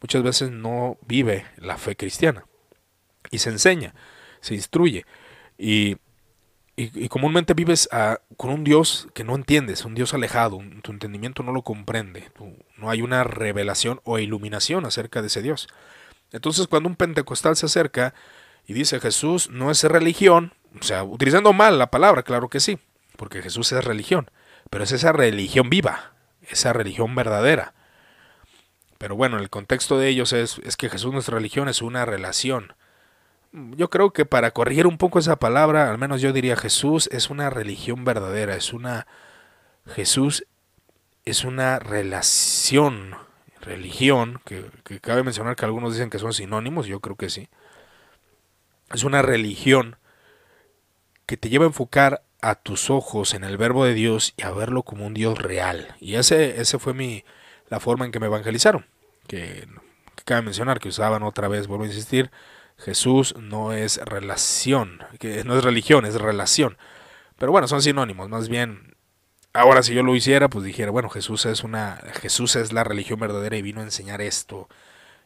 muchas veces no vive la fe cristiana y se enseña, se instruye. Y, comúnmente vives ah, con un Dios que no entiendes, un Dios alejado, tu entendimiento no lo comprende, no hay una revelación o iluminación acerca de ese Dios. Entonces cuando un pentecostal se acerca y dice Jesús no es religión, o sea, utilizando mal la palabra, claro que sí, porque Jesús es religión, pero es esa religión viva, esa religión verdadera. Pero bueno, el contexto de ellos es, es que Jesús no es religión, es una relación. Mm, yo creo que para corregir un poco esa palabra, al menos yo diría Jesús es una religión verdadera, es una Jesús es una relación, religión, que, cabe mencionar que algunos dicen que son sinónimos, yo creo que sí. Es una religión que te lleva a enfocar a tus ojos en el verbo de Dios y a verlo como un Dios real. Y ese, ese fue mi, la forma en que me evangelizaron, que cabe mencionar que usaban otra vez, vuelvo a insistir, Jesús no es relación, que no es religión, es relación. Pero bueno, son sinónimos, más bien. Ahora si yo lo hiciera, pues dijera, bueno, Jesús es una Jesús es la religión verdadera y vino a enseñar esto,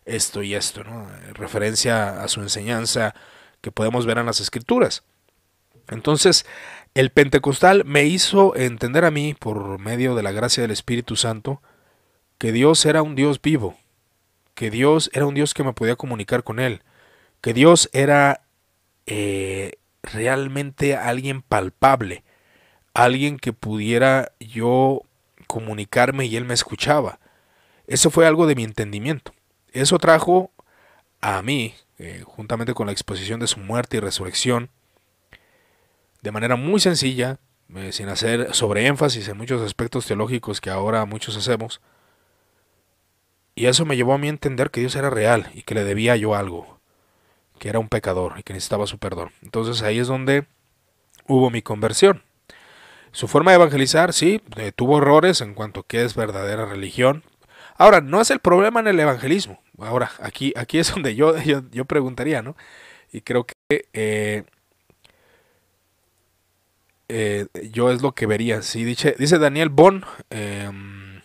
esto y esto, ¿no? referencia a su enseñanza que podemos ver en las escrituras. Entonces, el pentecostal me hizo entender a mí por medio de la gracia del Espíritu Santo que Dios era un Dios vivo, que Dios era un Dios que me podía comunicar con él que Dios era eh, realmente alguien palpable, alguien que pudiera yo comunicarme y él me escuchaba. Eso fue algo de mi entendimiento. Eso trajo a mí, eh, juntamente con la exposición de su muerte y resurrección, de manera muy sencilla, eh, sin hacer sobreénfasis en muchos aspectos teológicos que ahora muchos hacemos, y eso me llevó a mí a entender que Dios era real y que le debía yo algo que era un pecador y que necesitaba su perdón. Entonces ahí es donde hubo mi conversión. Su forma de evangelizar, sí, eh, tuvo errores en cuanto a qué es verdadera religión. Ahora, no es el problema en el evangelismo. Ahora, aquí, aquí es donde yo, yo, preguntaría, ¿no? Y creo que eh, eh, yo es lo que vería. Sí, dice, dice Daniel Bon, em,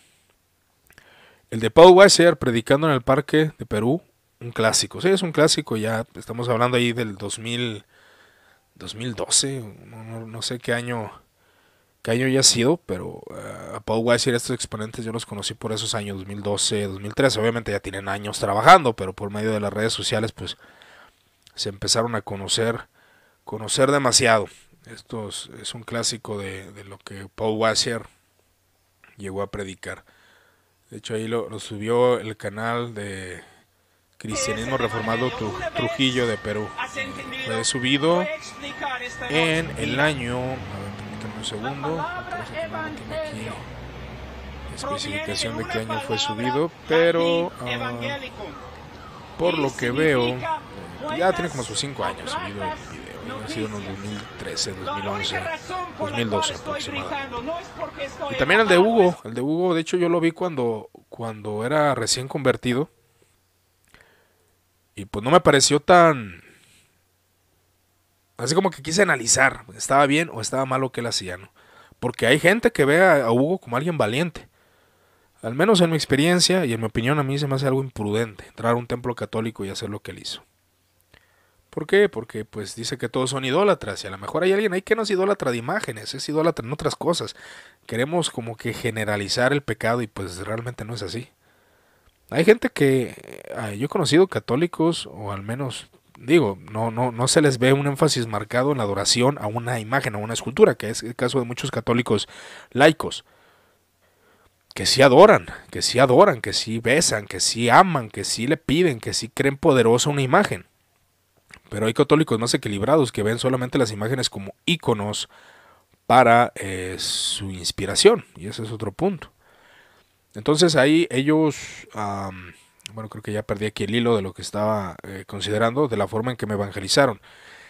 el de Paul Weiser, predicando en el parque de Perú, un clásico, sí, es un clásico, ya estamos hablando ahí del 2000, 2012, no, sé qué año, qué año ya ha sido, pero eh, a Paul Weiss estos exponentes yo los conocí por esos años, 2012, 2013, obviamente ya tienen años trabajando, pero por medio de las redes sociales pues se empezaron a conocer, conocer demasiado. Esto es, un clásico de, lo que Paul Wasser llegó a predicar. De hecho, ahí lo subió el canal de cristianismo reformado Trujillo de Perú. Fue subido en el año, a ver, un segundo, especificación de qué año fue subido, pero ah, por lo que veo, eh, ya tiene como sus 5 años subido el video. ¿eh? Ha sido en 2013, 2011, 2012 aproximadamente. Y también el de Hugo, el de Hugo, de hecho yo lo vi cuando, cuando era recién convertido y pues no me pareció tan... Así como que quise analizar, estaba bien o estaba mal lo que él hacía, ¿no? Porque hay gente que ve a Hugo como alguien valiente. Al menos en mi experiencia y en mi opinión a mí se me hace algo imprudente entrar a un templo católico y hacer lo que él hizo. ¿Por qué? Porque pues dice que todos son idólatras y a lo mejor hay alguien ahí que no es idólatra de imágenes, es idólatra en otras cosas. Queremos como que generalizar el pecado y pues realmente no es así. Hay gente que ah, yo he conocido católicos, o al menos digo, no, no, no se les ve un énfasis marcado en la adoración a una imagen, a una escultura, que es el caso de muchos católicos laicos, que sí adoran, que sí adoran, que sí besan, que sí aman, que sí le piden, que sí creen poderosa una imagen. Pero hay católicos más equilibrados que ven solamente las imágenes como íconos para eh, su inspiración, y ese es otro punto. Entonces ahí ellos, bueno, creo que ya perdí aquí el hilo de lo que estaba eh, considerando, de la forma en que me evangelizaron.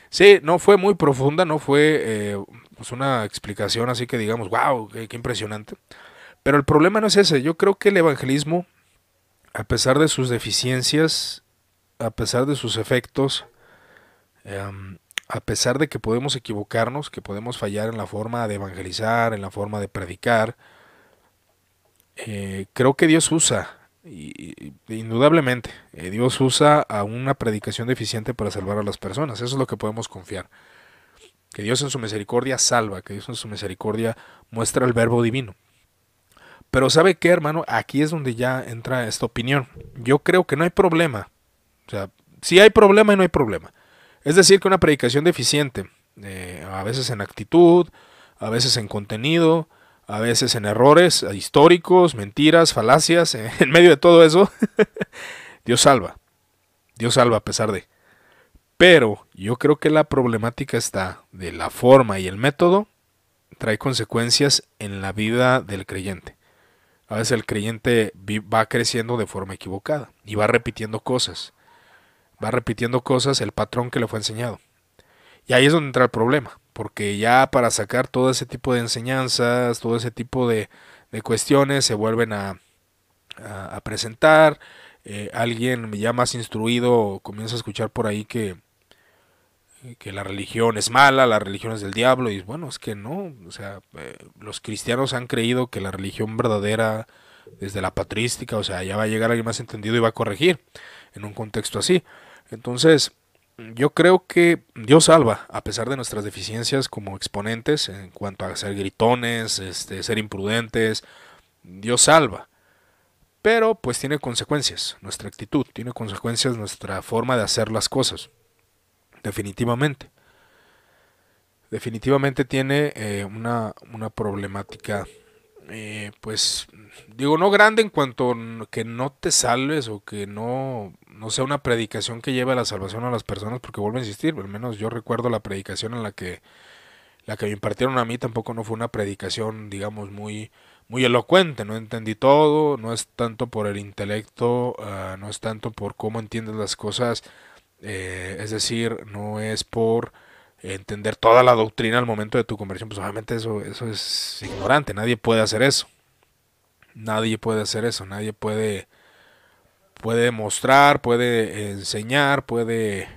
Sí, no fue muy profunda, no fue eh, pues, una explicación así que digamos, wow, qué, impresionante. Pero el problema no es ese, yo creo que el evangelismo, a pesar de sus deficiencias, a pesar de sus efectos, em, a pesar de que podemos equivocarnos, que podemos fallar en la forma de evangelizar, en la forma de predicar, eh, creo que Dios usa, y, indudablemente, eh, Dios usa a una predicación deficiente para salvar a las personas. Eso es lo que podemos confiar. Que Dios en su misericordia salva, que Dios en su misericordia muestra el verbo divino. Pero ¿sabe qué, hermano? Aquí es donde ya entra esta opinión. Yo creo que no hay problema. O sea, si hay problema y no hay problema. Es decir, que una predicación deficiente, eh, a veces en actitud, a veces en contenido, a veces en errores históricos, mentiras, falacias, eh, en medio de todo eso, Dios salva. Dios salva a pesar de. Pero yo creo que la problemática está de la forma y el método trae consecuencias en la vida del creyente. A veces el creyente va creciendo de forma equivocada y va repitiendo cosas. Va repitiendo cosas, el patrón que le fue enseñado. Y ahí es donde entra el problema porque ya para sacar todo ese tipo de enseñanzas, todo ese tipo de, cuestiones se vuelven a, presentar. Eh, alguien ya más instruido comienza a escuchar por ahí que, eh, que la religión es mala, la religión es del diablo, y bueno, es que no, o sea, eh, los cristianos han creído que la religión verdadera, desde la patrística, o sea, ya va a llegar alguien más entendido y va a corregir en un contexto así. Entonces, yo creo que Dios salva, a pesar de nuestras deficiencias como exponentes en cuanto a ser gritones, este, ser imprudentes, Dios salva. Pero pues tiene consecuencias, nuestra actitud, tiene consecuencias nuestra forma de hacer las cosas, definitivamente. Definitivamente tiene eh, una, una problemática eh, pues digo, no grande en cuanto que no te salves o que no, no sea una predicación que lleve a la salvación a las personas, porque vuelvo a insistir, al menos yo recuerdo la predicación en la que la que me impartieron a mí tampoco no fue una predicación, digamos, muy, muy elocuente, no entendí todo, no es tanto por el intelecto, ah, no es tanto por cómo entiendes las cosas, eh, es decir, no es por entender toda la doctrina al momento de tu conversión, pues obviamente eso, eso es ignorante, nadie puede hacer eso. Nadie puede hacer eso, nadie puede, puede mostrar, puede enseñar, puede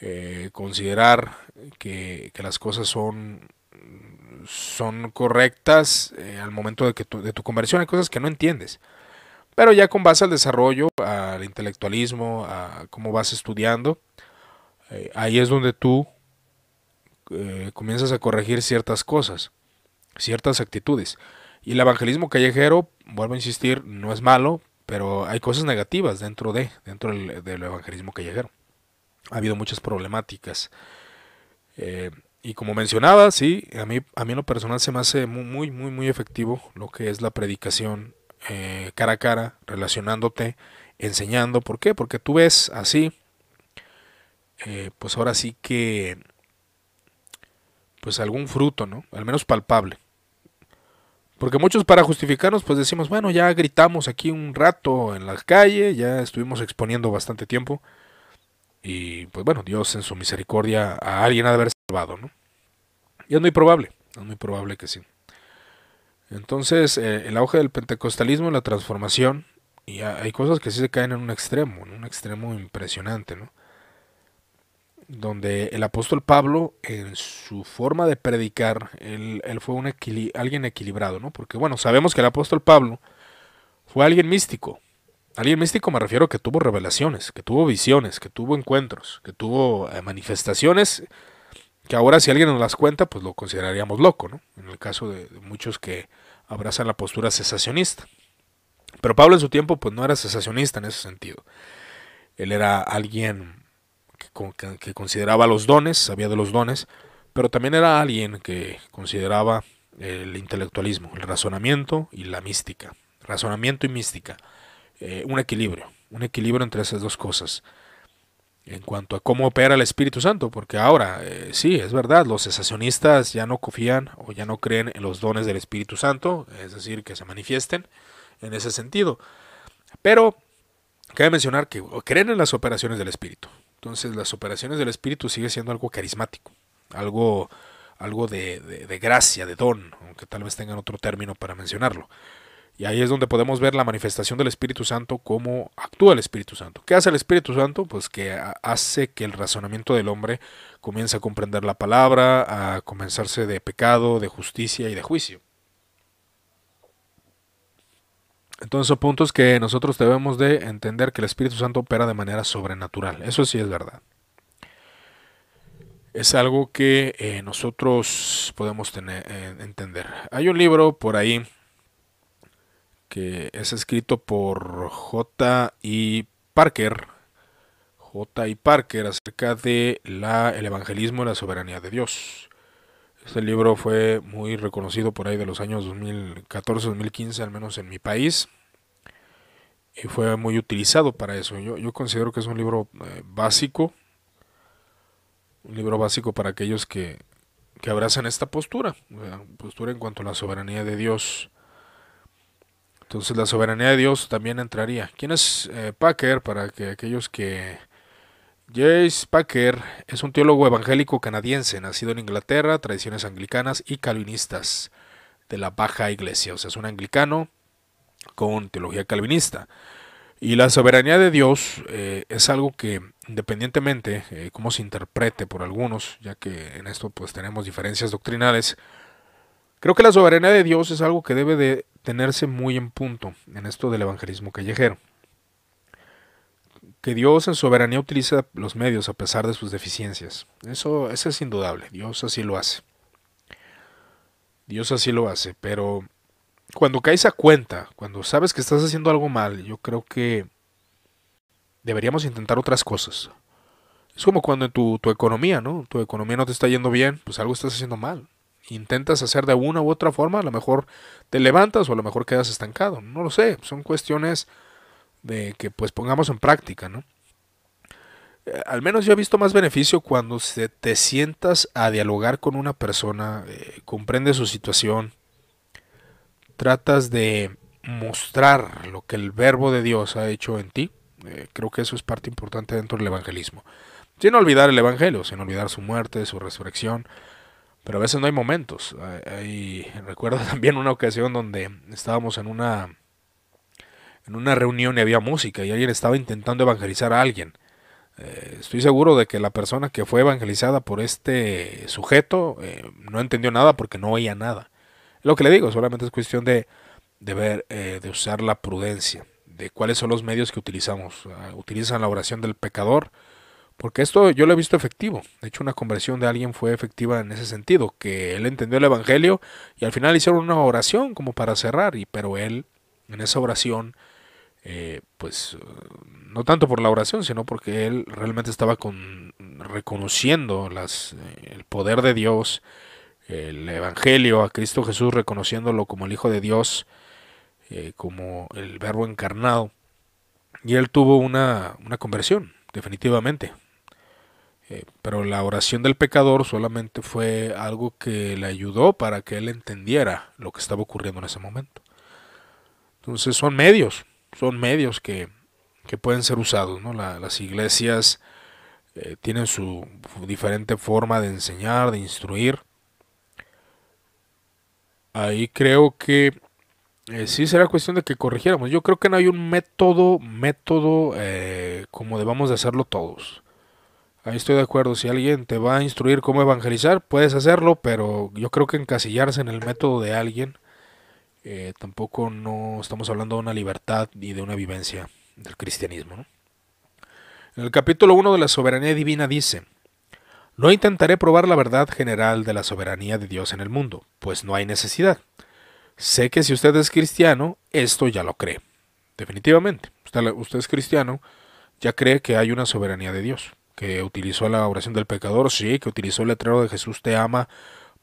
eh, considerar que, las cosas son, son correctas eh, al momento de, que tu, conversión. Hay cosas que no entiendes. Pero ya con base al desarrollo, al intelectualismo, a cómo vas estudiando, eh, ahí es donde tú eh, comienzas a corregir ciertas cosas, ciertas actitudes. Y el evangelismo callejero, vuelvo a insistir, no es malo, pero hay cosas negativas dentro de dentro del, evangelismo callejero. Ha habido muchas problemáticas. Eh, y como mencionaba, sí, a mí, a mí en lo personal se me hace muy, muy, muy, efectivo lo que es la predicación eh, cara a cara, relacionándote, enseñando. ¿Por qué? Porque tú ves así, pues ahora sí que pues algún fruto, ¿no? Al menos palpable. Porque muchos para justificarnos pues decimos, bueno, ya gritamos aquí un rato en la calle, ya estuvimos exponiendo bastante tiempo y pues bueno, Dios en su misericordia a alguien ha de haber salvado, ¿no? Y es muy probable, es muy probable que sí. Entonces, eh, el auge del pentecostalismo, la transformación, y hay cosas que sí se caen en un extremo, en un extremo impresionante, ¿no? donde el apóstol Pablo, en su forma de predicar, él, fue un alguien equilibrado, ¿no? Porque bueno, sabemos que el apóstol Pablo fue alguien místico. Alguien místico me refiero a que tuvo revelaciones, que tuvo visiones, que tuvo encuentros, que tuvo eh, manifestaciones, que ahora si alguien nos las cuenta, pues lo consideraríamos loco, ¿no? En el caso de, de muchos que abrazan la postura cesacionista. Pero Pablo en su tiempo, pues no era cesacionista en ese sentido. Él era alguien que consideraba los dones, sabía de los dones, pero también era alguien que consideraba el intelectualismo, el razonamiento y la mística. Razonamiento y mística. Eh, un equilibrio, un equilibrio entre esas dos cosas. En cuanto a cómo opera el Espíritu Santo, porque ahora eh, sí, es verdad, los cesacionistas ya no confían o ya no creen en los dones del Espíritu Santo, es decir, que se manifiesten en ese sentido. Pero cabe mencionar que creen en las operaciones del Espíritu, entonces las operaciones del espíritu sigue siendo algo carismático, algo, algo de, de, gracia, de don, aunque tal vez tengan otro término para mencionarlo. Y ahí es donde podemos ver la manifestación del Espíritu Santo, cómo actúa el Espíritu Santo. ¿Qué hace el Espíritu Santo? Pues que hace que el razonamiento del hombre comience a comprender la palabra, a comenzarse de pecado, de justicia y de juicio. Entonces son puntos que nosotros debemos de entender que el Espíritu Santo opera de manera sobrenatural. Eso sí es verdad. Es algo que eh, nosotros podemos tener, eh, entender. Hay un libro por ahí que es escrito por J. y Parker. J. Parker acerca de la, el evangelismo y la soberanía de Dios. Este libro fue muy reconocido por ahí de los años 2014-2015, al menos en mi país, y fue muy utilizado para eso. Yo, considero que es un libro eh, básico, un libro básico para aquellos que, que abrazan esta postura, postura en cuanto a la soberanía de Dios. Entonces la soberanía de Dios también entraría. ¿Quién es eh, Packer para que aquellos que Jace Packer es un teólogo evangélico canadiense, nacido en Inglaterra, tradiciones anglicanas y calvinistas de la Baja Iglesia. O sea, es un anglicano con teología calvinista. Y la soberanía de Dios eh, es algo que, independientemente de eh, cómo se interprete por algunos, ya que en esto pues tenemos diferencias doctrinales, creo que la soberanía de Dios es algo que debe de tenerse muy en punto en esto del evangelismo callejero que Dios en soberanía utiliza los medios a pesar de sus deficiencias. Eso, eso es indudable, Dios así lo hace. Dios así lo hace, pero cuando caes a cuenta, cuando sabes que estás haciendo algo mal, yo creo que deberíamos intentar otras cosas. Es como cuando en tu, tu, economía, ¿no? Tu economía no te está yendo bien, pues algo estás haciendo mal. Intentas hacer de una u otra forma, a lo mejor te levantas o a lo mejor quedas estancado. No lo sé, son cuestiones de que pues pongamos en práctica, ¿no? Eh, al menos yo he visto más beneficio cuando se te sientas a dialogar con una persona, eh, comprende su situación, tratas de mostrar lo que el verbo de Dios ha hecho en ti. Eh, creo que eso es parte importante dentro del evangelismo. Sin olvidar el evangelio, sin olvidar su muerte, su resurrección. Pero a veces no hay momentos. recuerdo también una ocasión donde estábamos en una en una reunión había música y alguien estaba intentando evangelizar a alguien. Eh, estoy seguro de que la persona que fue evangelizada por este sujeto eh, no entendió nada porque no oía nada. Lo que le digo, solamente es cuestión de, ver, eh, de usar la prudencia, de cuáles son los medios que utilizamos. Ah, utilizan la oración del pecador, porque esto yo lo he visto efectivo. De hecho, una conversión de alguien fue efectiva en ese sentido, que él entendió el Evangelio y al final hicieron una oración como para cerrar, y, pero él en esa oración eh, pues eh, no tanto por la oración, sino porque él realmente estaba con, reconociendo eh, el poder de Dios, el Evangelio, a Cristo Jesús, reconociéndolo como el Hijo de Dios, como el Verbo encarnado. Y él tuvo una, conversión, definitivamente. pero la oración del pecador solamente fue algo que le ayudó para que él entendiera lo que estaba ocurriendo en ese momento. Entonces son medios, son medios que, pueden ser usados. ¿no? las iglesias eh, tienen su diferente forma de enseñar, de instruir. Ahí creo que eh, sí será cuestión de que corrigiéramos. Yo creo que no hay un método, método eh, como debamos de hacerlo todos. Ahí estoy de acuerdo. Si alguien te va a instruir cómo evangelizar, puedes hacerlo, pero yo creo que encasillarse en el método de alguien eh, tampoco no estamos hablando de una libertad ni de una vivencia del cristianismo. En el capítulo 1 de la soberanía divina dice, no intentaré probar la verdad general de la soberanía de Dios en el mundo, pues no hay necesidad. Sé que si usted es cristiano, esto ya lo cree. Definitivamente, usted, usted es cristiano, ya cree que hay una soberanía de Dios, que utilizó la oración del pecador, sí, que utilizó el letrero de Jesús te ama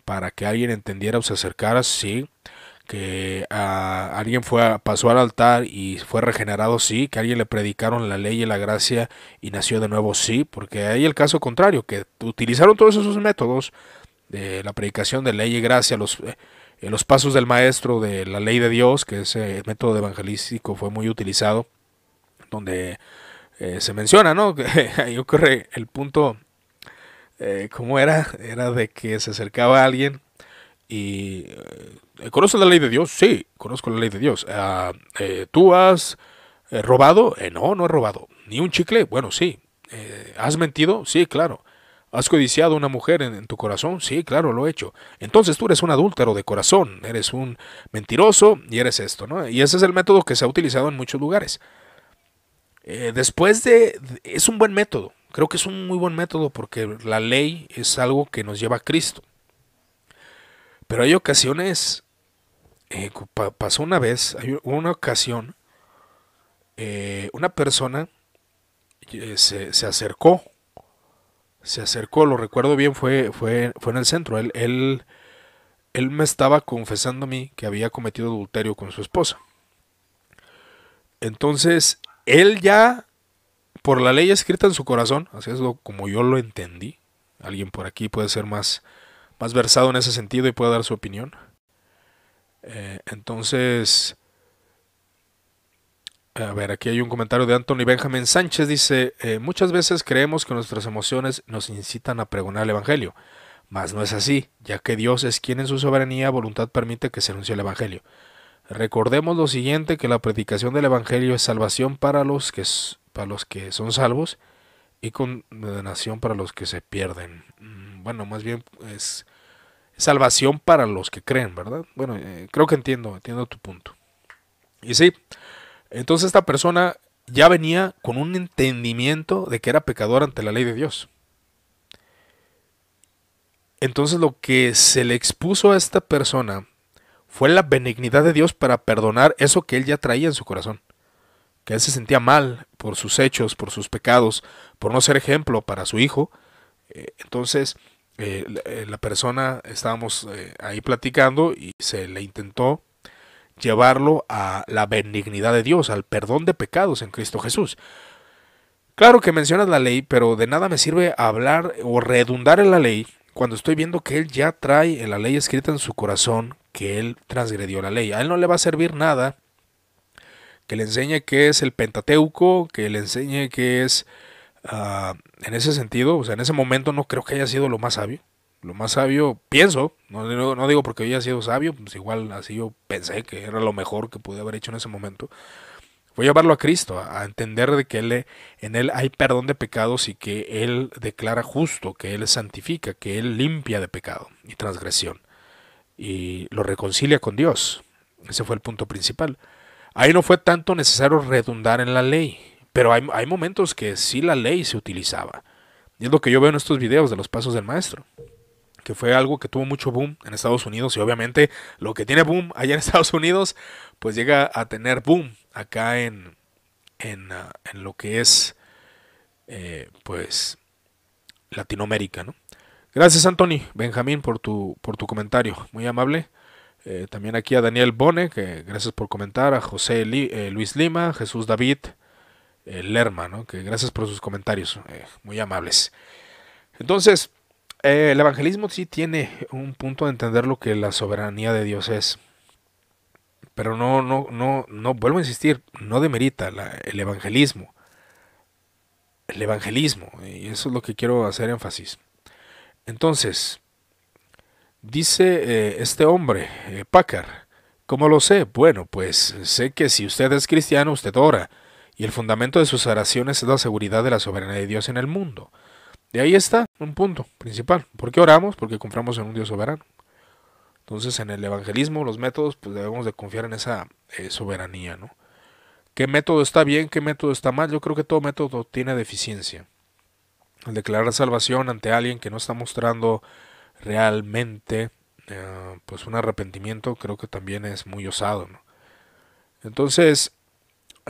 para que alguien entendiera o se acercara, sí, que ah, alguien fue pasó al altar y fue regenerado, sí, que alguien le predicaron la ley y la gracia y nació de nuevo, sí, porque hay el caso contrario, que utilizaron todos esos métodos de la predicación de ley y gracia, los, eh, eh, los pasos del maestro de la ley de Dios, que ese método evangelístico fue muy utilizado, donde eh, se menciona, ¿no? Ahí ocurre el punto, ¿cómo era? Era de que se acercaba a alguien y ¿Conoces la ley de Dios? Sí, conozco la ley de Dios. Ah, eh, ¿Tú has eh, robado? Eh, no, no he robado. ¿Ni un chicle? Bueno, sí. ¿Has mentido? Sí, claro. ¿Has codiciado a una mujer en, tu corazón? Sí, claro, lo he hecho. Entonces tú eres un adúltero de corazón, eres un mentiroso y eres esto, ¿no? Y ese es el método que se ha utilizado en muchos lugares. después de... Es un buen método. Creo que es un muy buen método porque la ley es algo que nos lleva a Cristo. Pero hay ocasiones eh, pasó una vez, hay una ocasión, eh, una persona eh, se, acercó, se acercó, lo recuerdo bien, fue, fue, fue en el centro, él, él, él me estaba confesando a mí que había cometido adulterio con su esposa. Entonces, él ya, por la ley escrita en su corazón, así es lo, como yo lo entendí, alguien por aquí puede ser más, más versado en ese sentido y puede dar su opinión eh, entonces, a ver, aquí hay un comentario de Anthony Benjamin Sánchez. Dice, eh, muchas veces creemos que nuestras emociones nos incitan a pregonar el Evangelio, mas no es así, ya que Dios es quien en su soberanía voluntad permite que se anuncie el Evangelio. Recordemos lo siguiente, que la predicación del Evangelio es salvación para los que, para los que son salvos y condenación para los que se pierden. Mm, bueno, más bien es salvación para los que creen, ¿verdad? Bueno, eh, creo que entiendo, entiendo tu punto. Y sí, entonces esta persona ya venía con un entendimiento de que era pecador ante la ley de Dios. Entonces lo que se le expuso a esta persona fue la benignidad de Dios para perdonar eso que él ya traía en su corazón. Que él se sentía mal por sus hechos, por sus pecados, por no ser ejemplo para su hijo. Eh, entonces eh, eh, la, persona, estábamos eh, ahí platicando y se le intentó llevarlo a la benignidad de Dios, al perdón de pecados en Cristo Jesús. Claro que mencionas la ley, pero de nada me sirve hablar o redundar en la ley cuando estoy viendo que él ya trae en la ley escrita en su corazón que él transgredió la ley. A él no le va a servir nada que le enseñe que es el Pentateuco, que le enseñe que es Ah, en ese sentido, o sea, en ese momento no creo que haya sido lo más sabio. Lo más sabio, pienso, no, no, digo porque haya sido sabio, pues igual así yo pensé que era lo mejor que pude haber hecho en ese momento. Voy a llevarlo a Cristo, a, entender de que él, en Él hay perdón de pecados y que Él declara justo, que Él santifica, que Él limpia de pecado y transgresión. Y lo reconcilia con Dios. Ese fue el punto principal. Ahí no fue tanto necesario redundar en la ley, pero hay, momentos que sí la ley se utilizaba. Y es lo que yo veo en estos videos de los pasos del maestro que fue algo que tuvo mucho boom en Estados Unidos y obviamente lo que tiene boom allá en Estados Unidos, pues llega a tener boom acá en, en, ah, lo que es, eh, pues, Latinoamérica, Gracias, Anthony, Benjamín, por tu, por tu comentario, muy amable. Eh, también aquí a Daniel Bone, que gracias por comentar, a José eh, Luis Lima, Jesús David, el eh, Lerma, ¿no? Que gracias por sus comentarios, eh, muy amables. Entonces, eh, el evangelismo sí tiene un punto de entender lo que la soberanía de Dios es. Pero no, no, no, no, vuelvo a insistir, no demerita el evangelismo. El evangelismo, y eso es lo que quiero hacer énfasis. Entonces, dice este hombre, Pácar, como ¿cómo lo sé? Bueno, pues sé que si usted es cristiano, usted ora y el fundamento de sus oraciones es la seguridad de la soberanía de Dios en el mundo. De ahí está un punto principal. ¿Por qué oramos? Porque confiamos en un Dios soberano. Entonces, en el evangelismo, los métodos, pues debemos de confiar en esa eh, soberanía, ¿no? ¿Qué método está bien? ¿Qué método está mal? Yo creo que todo método tiene deficiencia. Al declarar salvación ante alguien que no está mostrando realmente eh, pues un arrepentimiento, creo que también es muy osado, Entonces,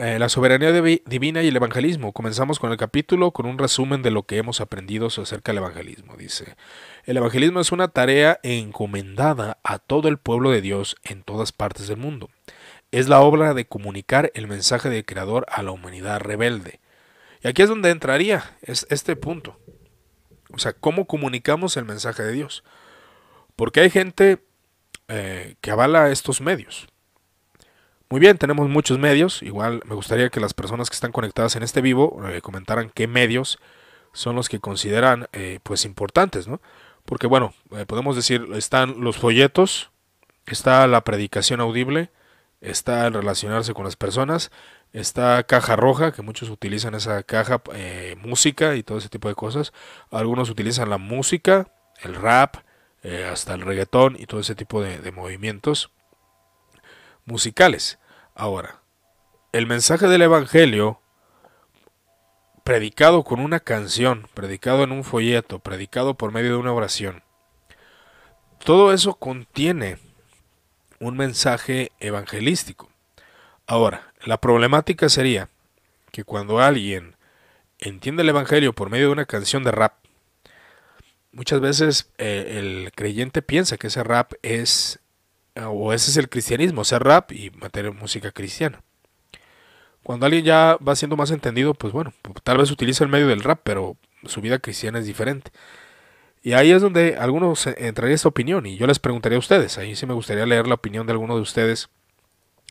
eh, la soberanía divina y el evangelismo. Comenzamos con el capítulo con un resumen de lo que hemos aprendido acerca del evangelismo. Dice, el evangelismo es una tarea encomendada a todo el pueblo de Dios en todas partes del mundo. Es la obra de comunicar el mensaje del Creador a la humanidad rebelde. Y aquí es donde entraría es este punto. O sea, ¿cómo comunicamos el mensaje de Dios? Porque hay gente eh, que avala estos medios muy bien, tenemos muchos medios. Igual me gustaría que las personas que están conectadas en este vivo eh, comentaran qué medios son los que consideran eh, pues importantes, ¿no? Porque bueno, eh, podemos decir, están los folletos, está la predicación audible, está el relacionarse con las personas, está caja roja, que muchos utilizan esa caja, música y todo ese tipo de cosas. Algunos utilizan la música, el rap, hasta el reggaetón y todo ese tipo de movimientos musicales. Ahora, el mensaje del Evangelio, predicado con una canción, predicado en un folleto, predicado por medio de una oración, todo eso contiene un mensaje evangelístico. Ahora, la problemática sería que cuando alguien entiende el Evangelio por medio de una canción de rap, muchas veces eh, el creyente piensa que ese rap es Ah, o ese es el cristianismo, ser rap y meter música cristiana. Cuando alguien ya va siendo más entendido, pues bueno, tal vez utiliza el medio del rap, pero su vida cristiana es diferente. Y ahí es donde algunos e, entraría esta opinión y yo les preguntaría a ustedes, ahí sí me gustaría leer la opinión de alguno de ustedes.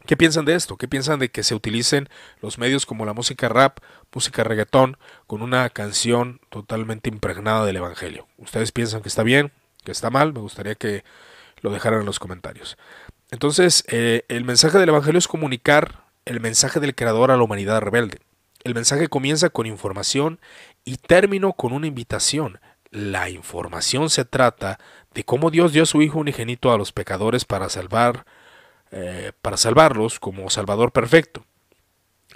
¿Qué piensan de esto? ¿Qué piensan de que se utilicen los medios como la música rap, música reggaetón, con una canción totalmente impregnada del Evangelio? ¿Ustedes piensan que está bien? ¿Que está mal? Me gustaría que lo dejarán en los comentarios. Entonces, eh, el mensaje del Evangelio es comunicar el mensaje del Creador a la humanidad rebelde. El mensaje comienza con información y termino con una invitación. La información se trata de cómo Dios dio a su Hijo unigenito a los pecadores para salvar, eh, para salvarlos como Salvador perfecto.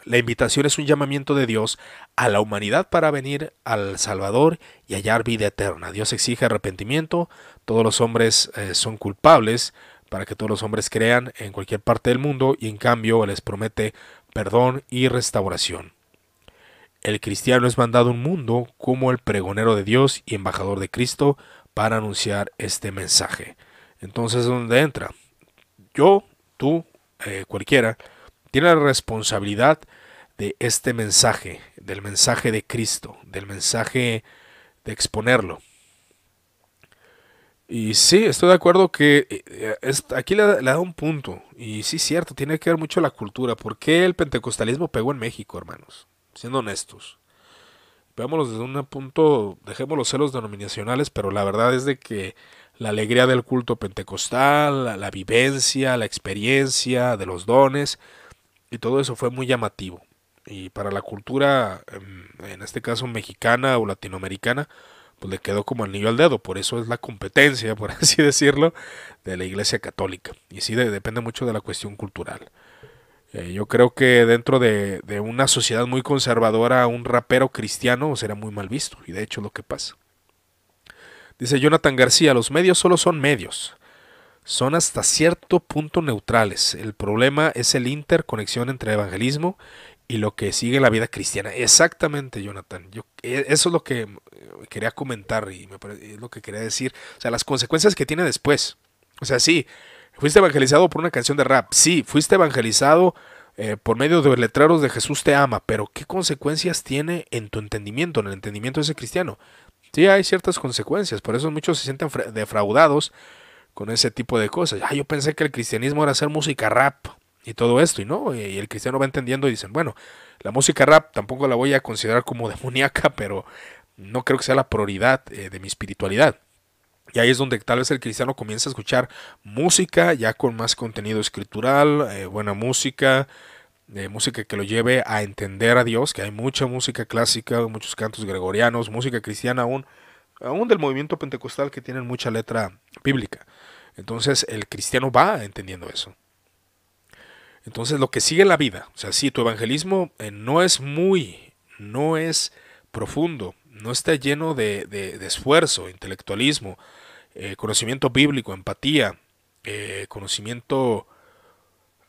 La invitación es un llamamiento de Dios a la humanidad para venir al Salvador y hallar vida eterna. Dios exige arrepentimiento, todos los hombres eh, son culpables para que todos los hombres crean en cualquier parte del mundo y en cambio les promete perdón y restauración. El cristiano es mandado un mundo como el pregonero de Dios y embajador de Cristo para anunciar este mensaje. Entonces, ¿dónde entra? Yo, tú, eh, cualquiera, tiene la responsabilidad de este mensaje, del mensaje de Cristo, del mensaje de exponerlo. Y sí, estoy de acuerdo que eh, eh, aquí le, da un punto. Y sí, cierto, tiene que ver mucho la cultura. ¿Por qué el pentecostalismo pegó en México, hermanos? Siendo honestos. Veámoslo desde un punto, dejemos los celos denominacionales, pero la verdad es de que la alegría del culto pentecostal, la vivencia, la experiencia de los dones, y todo eso fue muy llamativo. Y para la cultura, em, en este caso mexicana o latinoamericana, pues le quedó como anillo al dedo. Por eso es la competencia, por así decirlo, de la Iglesia Católica. Y sí, depende mucho de la cuestión cultural. Eh, yo creo que dentro de, una sociedad muy conservadora, un rapero cristiano será muy mal visto. Y de hecho lo que pasa. Dice Jonathan García, los medios solo son medios son hasta cierto punto neutrales. El problema es el interconexión entre evangelismo y lo que sigue la vida cristiana. Exactamente, Jonathan. Yo, e, eso es lo que eh, quería comentar y es lo que quería decir. O sea, las consecuencias que tiene después. O sea, sí, fuiste evangelizado por una canción de rap. Sí, fuiste evangelizado eh, por medio de letreros de Jesús te ama, pero ¿qué consecuencias tiene en tu entendimiento, en el entendimiento de ese cristiano? Sí, hay ciertas consecuencias, por eso muchos se sienten defraudados con ese tipo de cosas. Ah, yo pensé que el cristianismo era hacer música rap y todo esto, y no, y el cristiano va entendiendo y dicen, bueno, la música rap tampoco la voy a considerar como demoníaca, pero no creo que sea la prioridad eh, de mi espiritualidad. Y ahí es donde tal vez el cristiano comienza a escuchar música ya con más contenido escritural, eh, buena música, eh, música que lo lleve a entender a Dios, que hay mucha música clásica, muchos cantos gregorianos, música cristiana aún, aún del movimiento pentecostal que tienen mucha letra bíblica. Entonces el cristiano va entendiendo eso. Entonces lo que sigue la vida, o sea, si tu evangelismo eh, no es muy, no es profundo, no está lleno de, esfuerzo, intelectualismo, eh, conocimiento bíblico, empatía, eh, conocimiento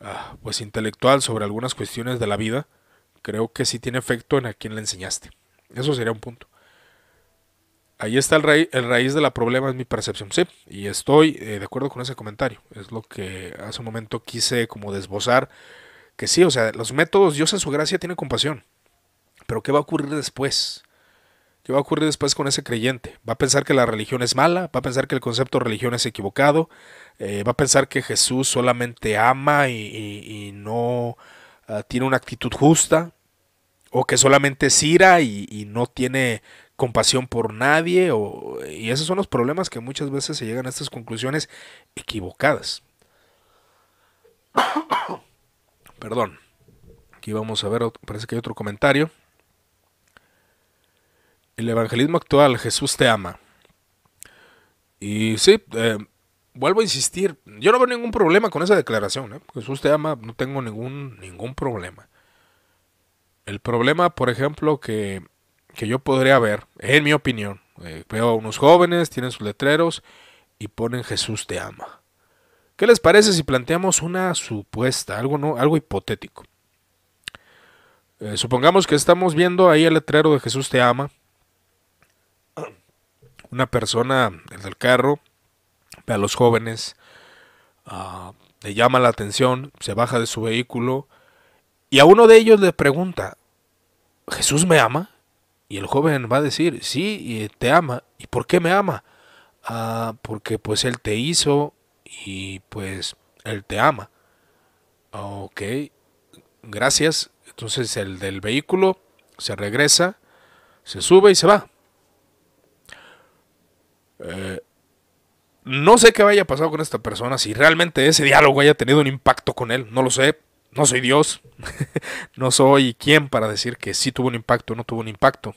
ah, pues intelectual sobre algunas cuestiones de la vida, creo que sí tiene efecto en a quien le enseñaste. Eso sería un punto ahí está el, raíz, el raíz de la problema, es mi percepción. Sí, y estoy eh, de acuerdo con ese comentario. Es lo que hace un momento quise como desbozar. Que sí, o sea, los métodos, Dios en su gracia tiene compasión. Pero ¿qué va a ocurrir después? ¿Qué va a ocurrir después con ese creyente? ¿Va a pensar que la religión es mala? ¿Va a pensar que el concepto de religión es equivocado? Eh, ¿Va a pensar que Jesús solamente ama y, no ah, tiene una actitud justa? ¿O que solamente es ira y no tiene compasión por nadie, y esos son los problemas que muchas veces se llegan a estas conclusiones equivocadas. Perdón. Aquí vamos a ver, parece que hay otro comentario. El evangelismo actual, Jesús te ama. Y sí, em, vuelvo a insistir, yo no veo ningún problema con esa declaración. ¿eh? Jesús te ama, no tengo ningún, ningún problema. El problema, por ejemplo, que que yo podría ver, en mi opinión, eh, veo a unos jóvenes, tienen sus letreros y ponen Jesús te ama. ¿Qué les parece si planteamos una supuesta, algo, no, algo hipotético? Eh, supongamos que estamos viendo ahí el letrero de Jesús te ama. Una persona, el del carro, ve a los jóvenes, ah, le llama la atención, se baja de su vehículo y a uno de ellos le pregunta, ¿Jesús me ama? Y el joven va a decir, sí, eh, te ama. ¿Y por qué me ama? Ah, porque pues él te hizo y pues él te ama. Ok, gracias. Entonces el del vehículo se regresa, se sube y se va. Eh, no sé qué haya pasado con esta persona, si realmente ese diálogo haya tenido un impacto con él, no lo sé. No soy Dios, no soy quién para decir que sí tuvo un impacto o no tuvo un impacto.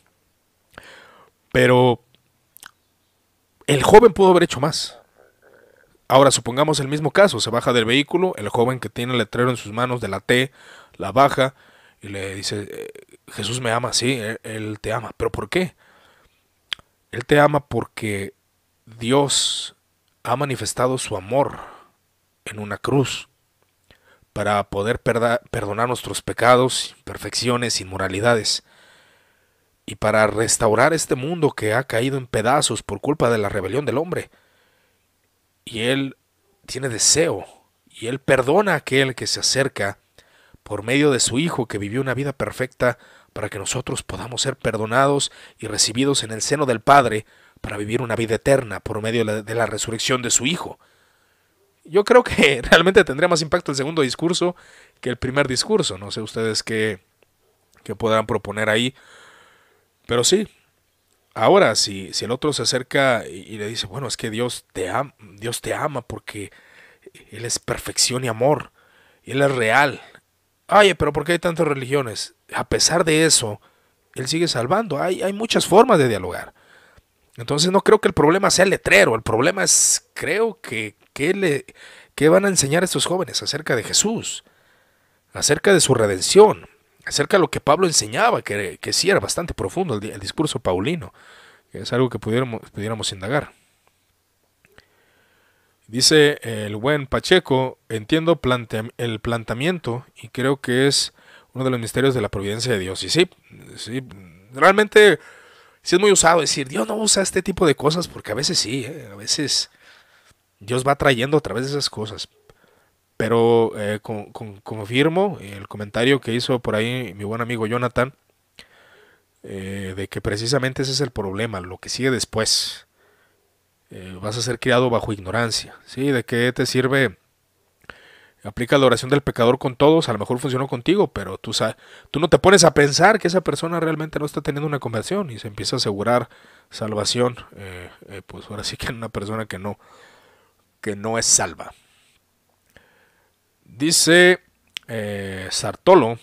Pero el joven pudo haber hecho más. Ahora, supongamos el mismo caso, se baja del vehículo, el joven que tiene el letrero en sus manos de la T, la baja y le dice, eh, Jesús me ama, sí, él, te ama, pero ¿por qué? Él te ama porque Dios ha manifestado su amor en una cruz para poder perdonar nuestros pecados, imperfecciones, inmoralidades y para restaurar este mundo que ha caído en pedazos por culpa de la rebelión del hombre. Y Él tiene deseo, y Él perdona a aquel que se acerca por medio de su Hijo que vivió una vida perfecta para que nosotros podamos ser perdonados y recibidos en el seno del Padre para vivir una vida eterna por medio de la resurrección de su Hijo. Yo creo que realmente tendría más impacto el segundo discurso que el primer discurso. No sé ustedes qué, podrán proponer ahí pero sí, ahora si, si el otro se acerca y, le dice, bueno, es que Dios te, ama, Dios te ama porque Él es perfección y amor, y Él es real. Oye, pero ¿por qué hay tantas religiones? A pesar de eso, Él sigue salvando. Hay, hay muchas formas de dialogar. Entonces no creo que el problema sea el letrero, el problema es, creo que, le, ¿qué van a enseñar a estos jóvenes acerca de Jesús? Acerca de su redención, acerca de lo que Pablo enseñaba, que, sí era bastante profundo el, discurso paulino, que es algo que pudiéramos, pudiéramos indagar. Dice el buen Pacheco, entiendo el planteamiento y creo que es uno de los misterios de la providencia de Dios. Y sí, sí realmente sí es muy usado decir, Dios no usa este tipo de cosas porque a veces sí, ¿eh? a veces Dios va trayendo a través de esas cosas. Pero eh, confirmo el comentario que hizo por ahí mi buen amigo Jonathan, eh, de que precisamente ese es el problema, lo que sigue después. Eh, vas a ser criado bajo ignorancia, ¿sí? ¿De qué te sirve? Aplica la oración del pecador con todos, a lo mejor funcionó contigo, pero tú, tú no te pones a pensar que esa persona realmente no está teniendo una conversión y se empieza a asegurar salvación, pues ahora sí que en una persona que no, que no es salva. Dice eh, Sartolo.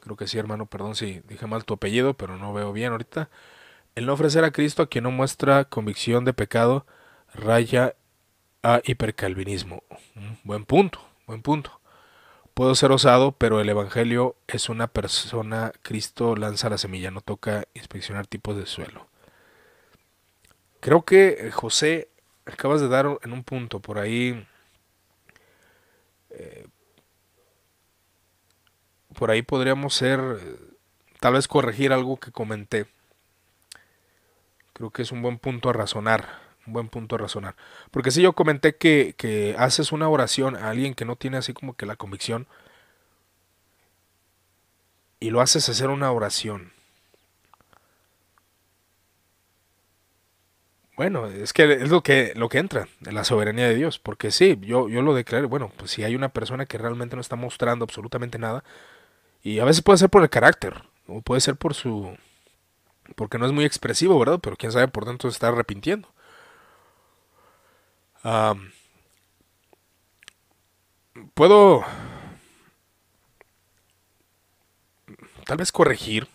Creo que sí, hermano, perdón si dije mal tu apellido, pero no veo bien ahorita. El no ofrecer a Cristo a quien no muestra convicción de pecado raya a hipercalvinismo. Mm, buen punto, buen punto. Puedo ser osado, pero el Evangelio es una persona, Cristo lanza la semilla, no toca inspeccionar tipos de suelo. Creo que eh, José, acabas de dar en un punto por ahí eh, por ahí podríamos ser, eh, tal vez corregir algo que comenté. Creo que es un buen punto a razonar un buen punto a razonar. Porque si yo comenté que, que, haces una oración a alguien que no tiene así como que la convicción y lo haces hacer una oración Bueno, es que es lo que, lo que entra, la soberanía de Dios, porque sí, yo, yo lo declaré, bueno, pues si hay una persona que realmente no está mostrando absolutamente nada, y a veces puede ser por el carácter, o puede ser por su... porque no es muy expresivo, ¿verdad? Pero quién sabe, por tanto, se está arrepintiendo. puedo... tal vez corregir,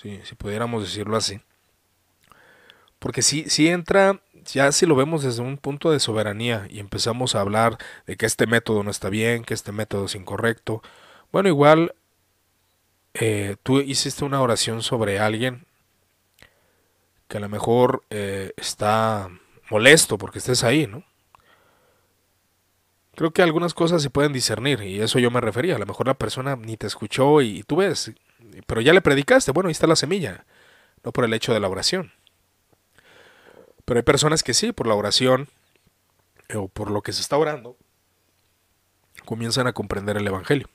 si pudiéramos decirlo así porque si, entra, ya si lo vemos desde un punto de soberanía y empezamos a hablar de que este método no está bien, que este método es incorrecto, bueno, igual eh, tú hiciste una oración sobre alguien que a lo mejor eh, está molesto porque estés ahí, ¿no? Creo que algunas cosas se pueden discernir y eso yo me refería. A lo mejor la persona ni te escuchó y, y tú ves, pero ya le predicaste. Bueno, ahí está la semilla, no por el hecho de la oración. Pero hay personas que sí, por la oración eh, o por lo que se está orando, comienzan a comprender el Evangelio.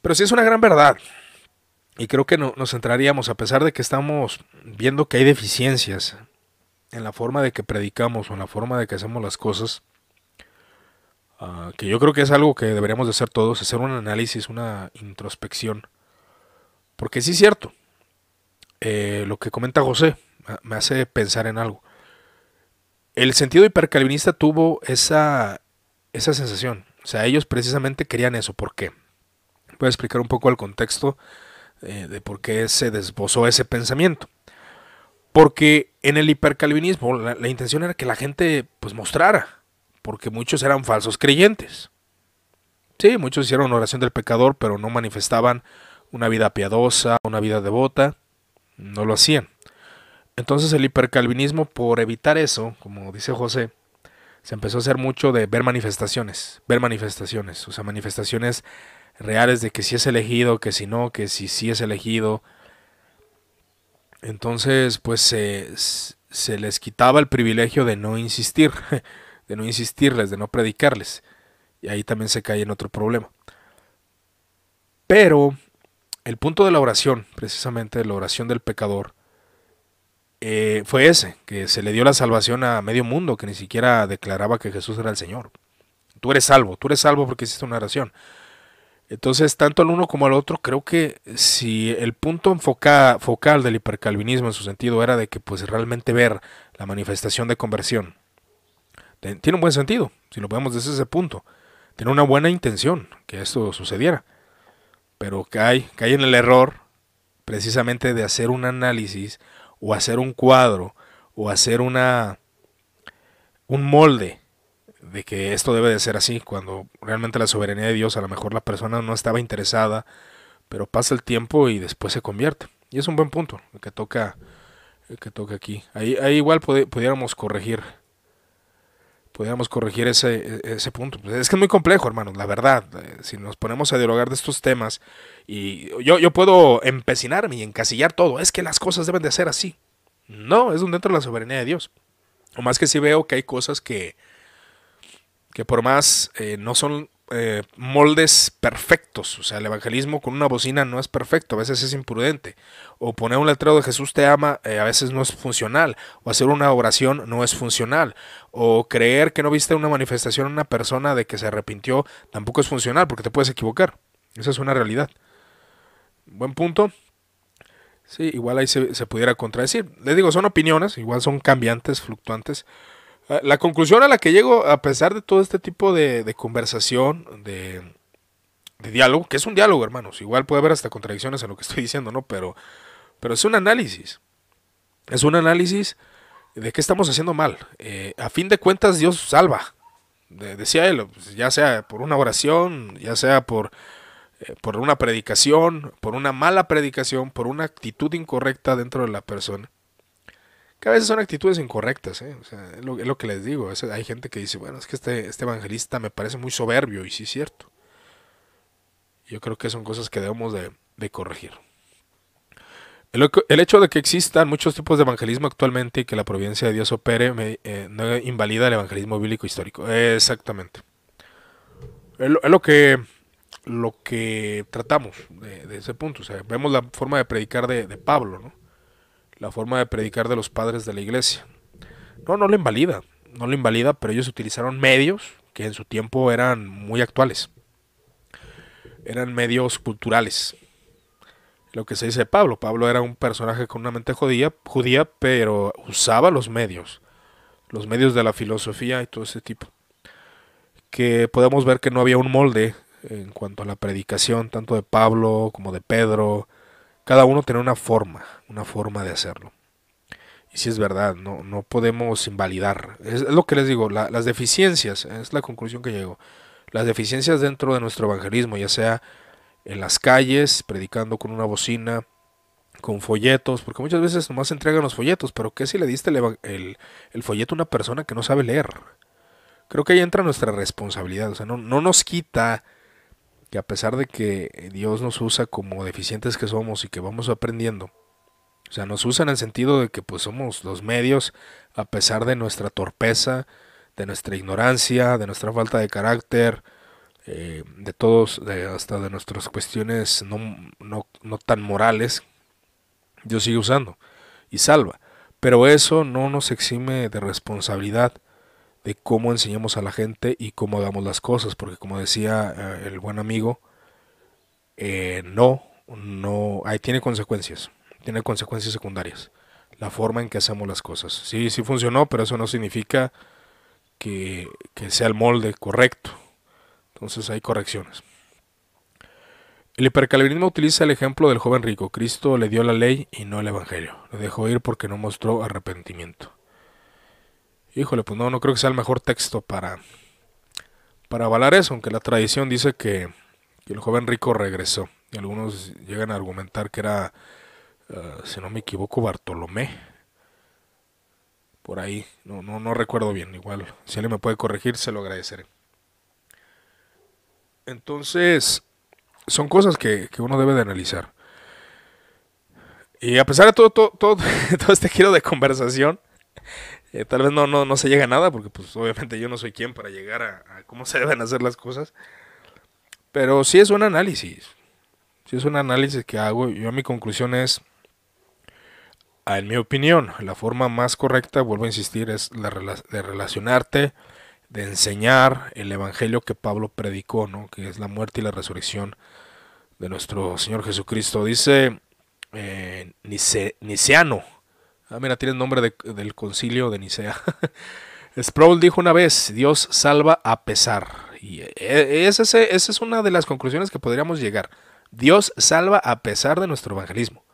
Pero sí es una gran verdad. Y creo que nos centraríamos, a pesar de que estamos viendo que hay deficiencias en la forma de que predicamos o en la forma de que hacemos las cosas, ah, que yo creo que es algo que deberíamos de hacer todos, hacer un análisis, una introspección. Porque sí es cierto, eh, lo que comenta José, me hace pensar en algo. El sentido hipercalvinista tuvo esa, sensación. O sea, ellos precisamente querían eso. ¿Por qué? Voy a explicar un poco el contexto eh, de por qué se desbozó ese pensamiento. Porque en el hipercalvinismo la, la, intención era que la gente pues mostrara, porque muchos eran falsos creyentes. Sí, muchos hicieron oración del pecador, pero no manifestaban una vida piadosa, una vida devota, no lo hacían. Entonces el hipercalvinismo, por evitar eso, como dice José, se empezó a hacer mucho de ver manifestaciones, ver manifestaciones, o sea, manifestaciones reales de que si es elegido, que si no, que si sí es elegido. Entonces, pues se, se les quitaba el privilegio de no insistir, de no insistirles, de no predicarles. Y ahí también se cae en otro problema. Pero el punto de la oración, precisamente la oración del pecador, eh, fue ese, que se le dio la salvación a medio mundo, que ni siquiera declaraba que Jesús era el Señor. Tú eres salvo, tú eres salvo porque hiciste una oración. Entonces, tanto al uno como al otro, creo que si el punto enfoca, focal del hipercalvinismo en su sentido era de que pues realmente ver la manifestación de conversión, tiene un buen sentido, si lo vemos desde ese punto. Tiene una buena intención que esto sucediera. Pero cae, cae en el error precisamente de hacer un análisis o hacer un cuadro o hacer una un molde de que esto debe de ser así cuando realmente la soberanía de Dios a lo mejor la persona no estaba interesada pero pasa el tiempo y después se convierte y es un buen punto el que toca que toca aquí ahí, ahí igual pudiéramos corregir pudiéramos corregir ese, punto. Pues, es que es muy complejo, hermanos, la verdad. Eh, si nos ponemos a dialogar de estos temas, y yo, yo puedo empecinarme y encasillar todo, es que las cosas deben de ser así. No, es donde de la soberanía de Dios. O más que sí veo que hay cosas que, que por más eh, no son eh, moldes perfectos. O sea, el evangelismo con una bocina no es perfecto, a veces es imprudente. O poner un letrero de Jesús te ama eh, a veces no es funcional. O hacer una oración no es funcional. O creer que no viste una manifestación a una persona de que se arrepintió tampoco es funcional porque te puedes equivocar. Esa es una realidad. Buen punto. Sí, igual ahí se, se pudiera contradecir. Les digo, son opiniones, igual son cambiantes, fluctuantes. Ah, la conclusión a la que llego, a pesar de todo este tipo de, conversación, de, diálogo, que es un diálogo, hermanos, igual puede haber hasta contradicciones en lo que estoy diciendo, ¿no? Pero, pero es un análisis. Es un análisis de qué estamos haciendo mal. Eh, a fin de cuentas, Dios salva. decía él, pues, ya sea por una oración, ya sea por, eh, por una predicación, por una mala predicación, por una actitud incorrecta dentro de la persona que a veces son actitudes incorrectas, ¿eh? o sea, es, lo, que les digo. hay gente que dice, bueno, es que este, este, evangelista me parece muy soberbio, y sí es cierto. Yo creo que son cosas que debemos de, corregir. El, hecho de que existan muchos tipos de evangelismo actualmente y que la providencia de Dios opere eh, no invalida el evangelismo bíblico histórico. exactamente. Es lo, que, lo que tratamos de, ese punto. vemos la forma de predicar de Pablo, ¿no? la forma de predicar de los padres de la iglesia. No, no lo invalida, no lo invalida, pero ellos utilizaron medios que en su tiempo eran muy actuales. Eran medios culturales. Lo que se dice de Pablo. Pablo era un personaje con una mente judía, judía, pero usaba los medios. Los medios de la filosofía y todo ese tipo. Que podemos ver que no había un molde en cuanto a la predicación, tanto de Pablo como de Pedro, cada uno tiene una forma, una forma de hacerlo. Y si es verdad, no, no podemos invalidar. Es, lo que les digo, las deficiencias, es la conclusión que llego. Las deficiencias dentro de nuestro evangelismo, ya sea en las calles, predicando con una bocina, con folletos, porque muchas veces nomás entregan los folletos, pero ¿qué si le diste el, el folleto a una persona que no sabe leer? Creo que ahí entra nuestra responsabilidad, o sea, no, no nos quita que a pesar de que eh, Dios nos usa como deficientes que somos y que vamos aprendiendo, o sea, nos usa en el sentido de que pues somos los medios, a pesar de nuestra torpeza, de nuestra ignorancia, de nuestra falta de carácter, eh, de todos, hasta de nuestras cuestiones no, no tan morales, Dios sigue usando y salva. Pero eso no nos exime de responsabilidad de cómo enseñamos a la gente y cómo damos las cosas, porque como decía eh, el buen amigo, eh, no, no, ahí tiene consecuencias, tiene consecuencias secundarias, la forma en que hacemos las cosas. Sí, sí funcionó, pero eso no significa que, que sea el molde correcto, entonces hay correcciones. El hipercalvinismo utiliza el ejemplo del joven rico. Cristo le dio la ley y no el Evangelio. Lo dejó ir porque no mostró arrepentimiento. Híjole, pues no, no creo que sea el mejor texto para, para avalar eso, aunque la tradición dice que, el joven rico regresó. Y algunos llegan a argumentar que era, eh, si no me equivoco, Bartolomé. Por ahí, no, no, no recuerdo bien, igual, si alguien me puede corregir, se lo agradeceré. Entonces, son cosas que, uno debe de analizar. Y a pesar de todo, todo, todo, todo este giro de conversación, eh, tal vez no, no, no se llega a nada, porque pues obviamente yo no soy quien para llegar a, cómo se deben hacer las cosas. Pero sí es un análisis. Sí es un análisis que hago. Yo mi conclusión es, en mi opinión, la forma más correcta, vuelvo a insistir, es la de relacionarte, de enseñar el evangelio que Pablo predicó, ¿no? que es la muerte y la resurrección de nuestro Señor Jesucristo. Dice eh, Ah, mira, el nombre del concilio de Nicea. Sproul dijo una vez, Dios salva a pesar. Y eh, esa es una de las conclusiones que podríamos llegar. Dios salva a pesar de nuestro evangelismo.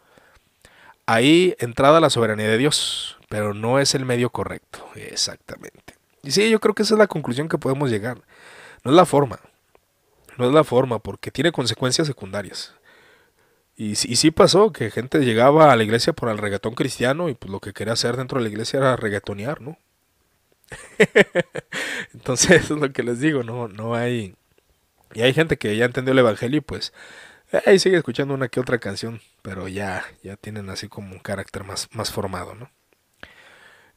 Ahí entrada la soberanía de Dios, pero no es el medio correcto, exactamente. Y sí, yo creo que esa es la conclusión que podemos llegar. No es la forma, no es la forma, porque tiene consecuencias secundarias. Y, sí pasó que gente llegaba a la iglesia por el reggaetón cristiano y pues lo que quería hacer dentro de la iglesia era reggaetonear, ¿no? Entonces eso es lo que les digo, no, no hay... Y hay gente que ya entendió el evangelio y pues ahí sigue escuchando una que otra canción, pero ya, ya tienen así como un carácter más, más formado, ¿no?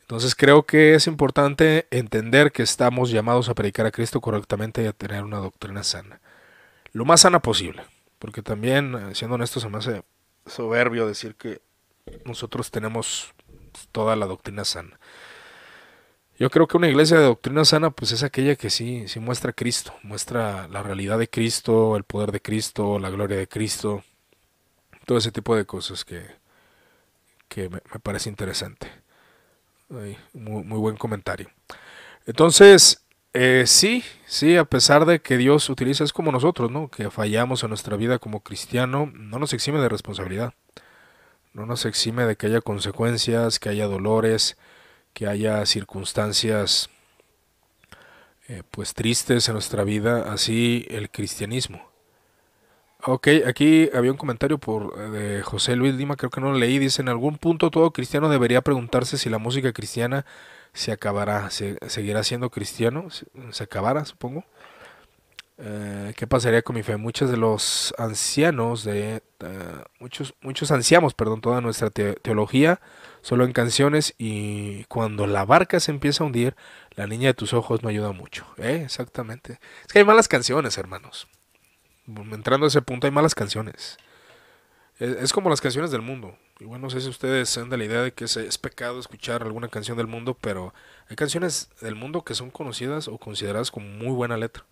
Entonces creo que es importante entender que estamos llamados a predicar a Cristo correctamente y a tener una doctrina sana, lo más sana posible. Porque también, eh, siendo honesto, se me hace soberbio decir que nosotros tenemos toda la doctrina sana. Yo creo que una iglesia de doctrina sana, pues es aquella que sí, sí muestra a Cristo, muestra la realidad de Cristo, el poder de Cristo, la gloria de Cristo, todo ese tipo de cosas que, que me, parece interesante. Muy, muy buen comentario. Entonces, eh, sí, sí, a pesar de que Dios utiliza, es como nosotros, ¿no? Que fallamos en nuestra vida como cristiano, no nos exime de responsabilidad. No nos exime de que haya consecuencias, que haya dolores, que haya circunstancias eh, pues tristes en nuestra vida, así el cristianismo. Ok, aquí había un comentario por eh, de José Luis Lima, creo que no lo leí, dice, en algún punto todo cristiano debería preguntarse si la música cristiana se acabará, seguirá siendo cristiano, se, acabará, supongo. Eh, ¿Qué pasaría con mi fe? Muchos de los ancianos, de eh, muchos, muchos ancianos perdón, toda nuestra teología, solo en canciones y cuando la barca se empieza a hundir, la niña de tus ojos no ayuda mucho. ¿eh? Exactamente. Es que hay malas canciones, hermanos. Entrando a ese punto, hay malas canciones. es como las canciones del mundo. Y bueno, no sé si ustedes sean de la idea de que es, pecado escuchar alguna canción del mundo, pero hay canciones del mundo que son conocidas o consideradas como muy buena letra.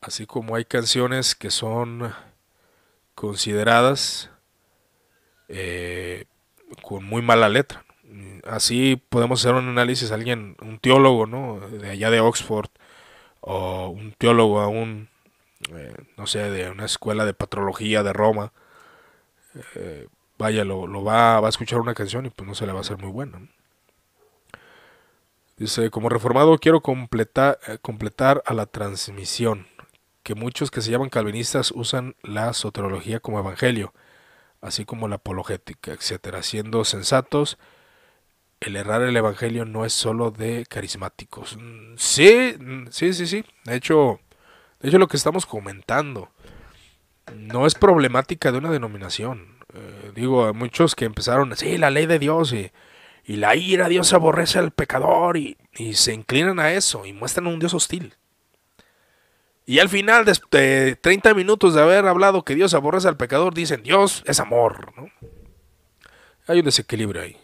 Así como hay canciones que son consideradas eh, con muy mala letra. Así podemos hacer un análisis alguien, un teólogo, ¿no? De allá de Oxford, o un teólogo aún eh, no sé, de una escuela de patrología de Roma vaya, lo, va, a escuchar una canción y pues no se le va a hacer muy bueno Dice, como reformado quiero eh, completar, a la transmisión, que muchos que se llaman calvinistas usan la soterología como evangelio, así como la apologética, etcétera, siendo sensatos el errar el evangelio no es solo de carismáticos. Mm, sí, mm, sí, sí, sí. De hecho, de hecho lo que estamos comentando no es problemática de una denominación. Eh, digo, a muchos que empezaron, así, la ley de Dios y, la ira, Dios aborrece al pecador y, se inclinan a eso y muestran un Dios hostil. Y al final, de 30 minutos de haber hablado que Dios aborrece al pecador, dicen, Dios es amor. Hay un desequilibrio ahí.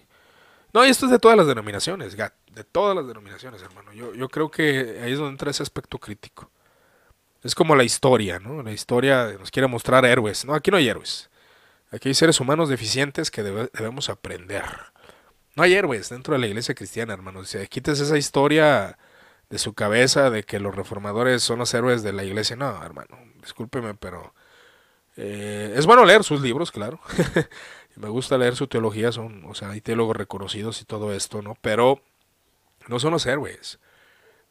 No, y esto es de todas las denominaciones, de todas las denominaciones, hermano. yo creo que ahí es donde entra ese aspecto crítico. Es como la historia, ¿no? La historia nos quiere mostrar héroes. No, aquí no hay héroes. Aquí hay seres humanos deficientes que debemos aprender. No hay héroes dentro de la iglesia cristiana, hermano. Si quites esa historia de su cabeza de que los reformadores son los héroes de la iglesia. No, hermano, discúlpeme, pero eh, es bueno leer sus libros, claro. Me gusta leer su teología, son, o sea, hay teólogos reconocidos y todo esto, ¿no? Pero no son los héroes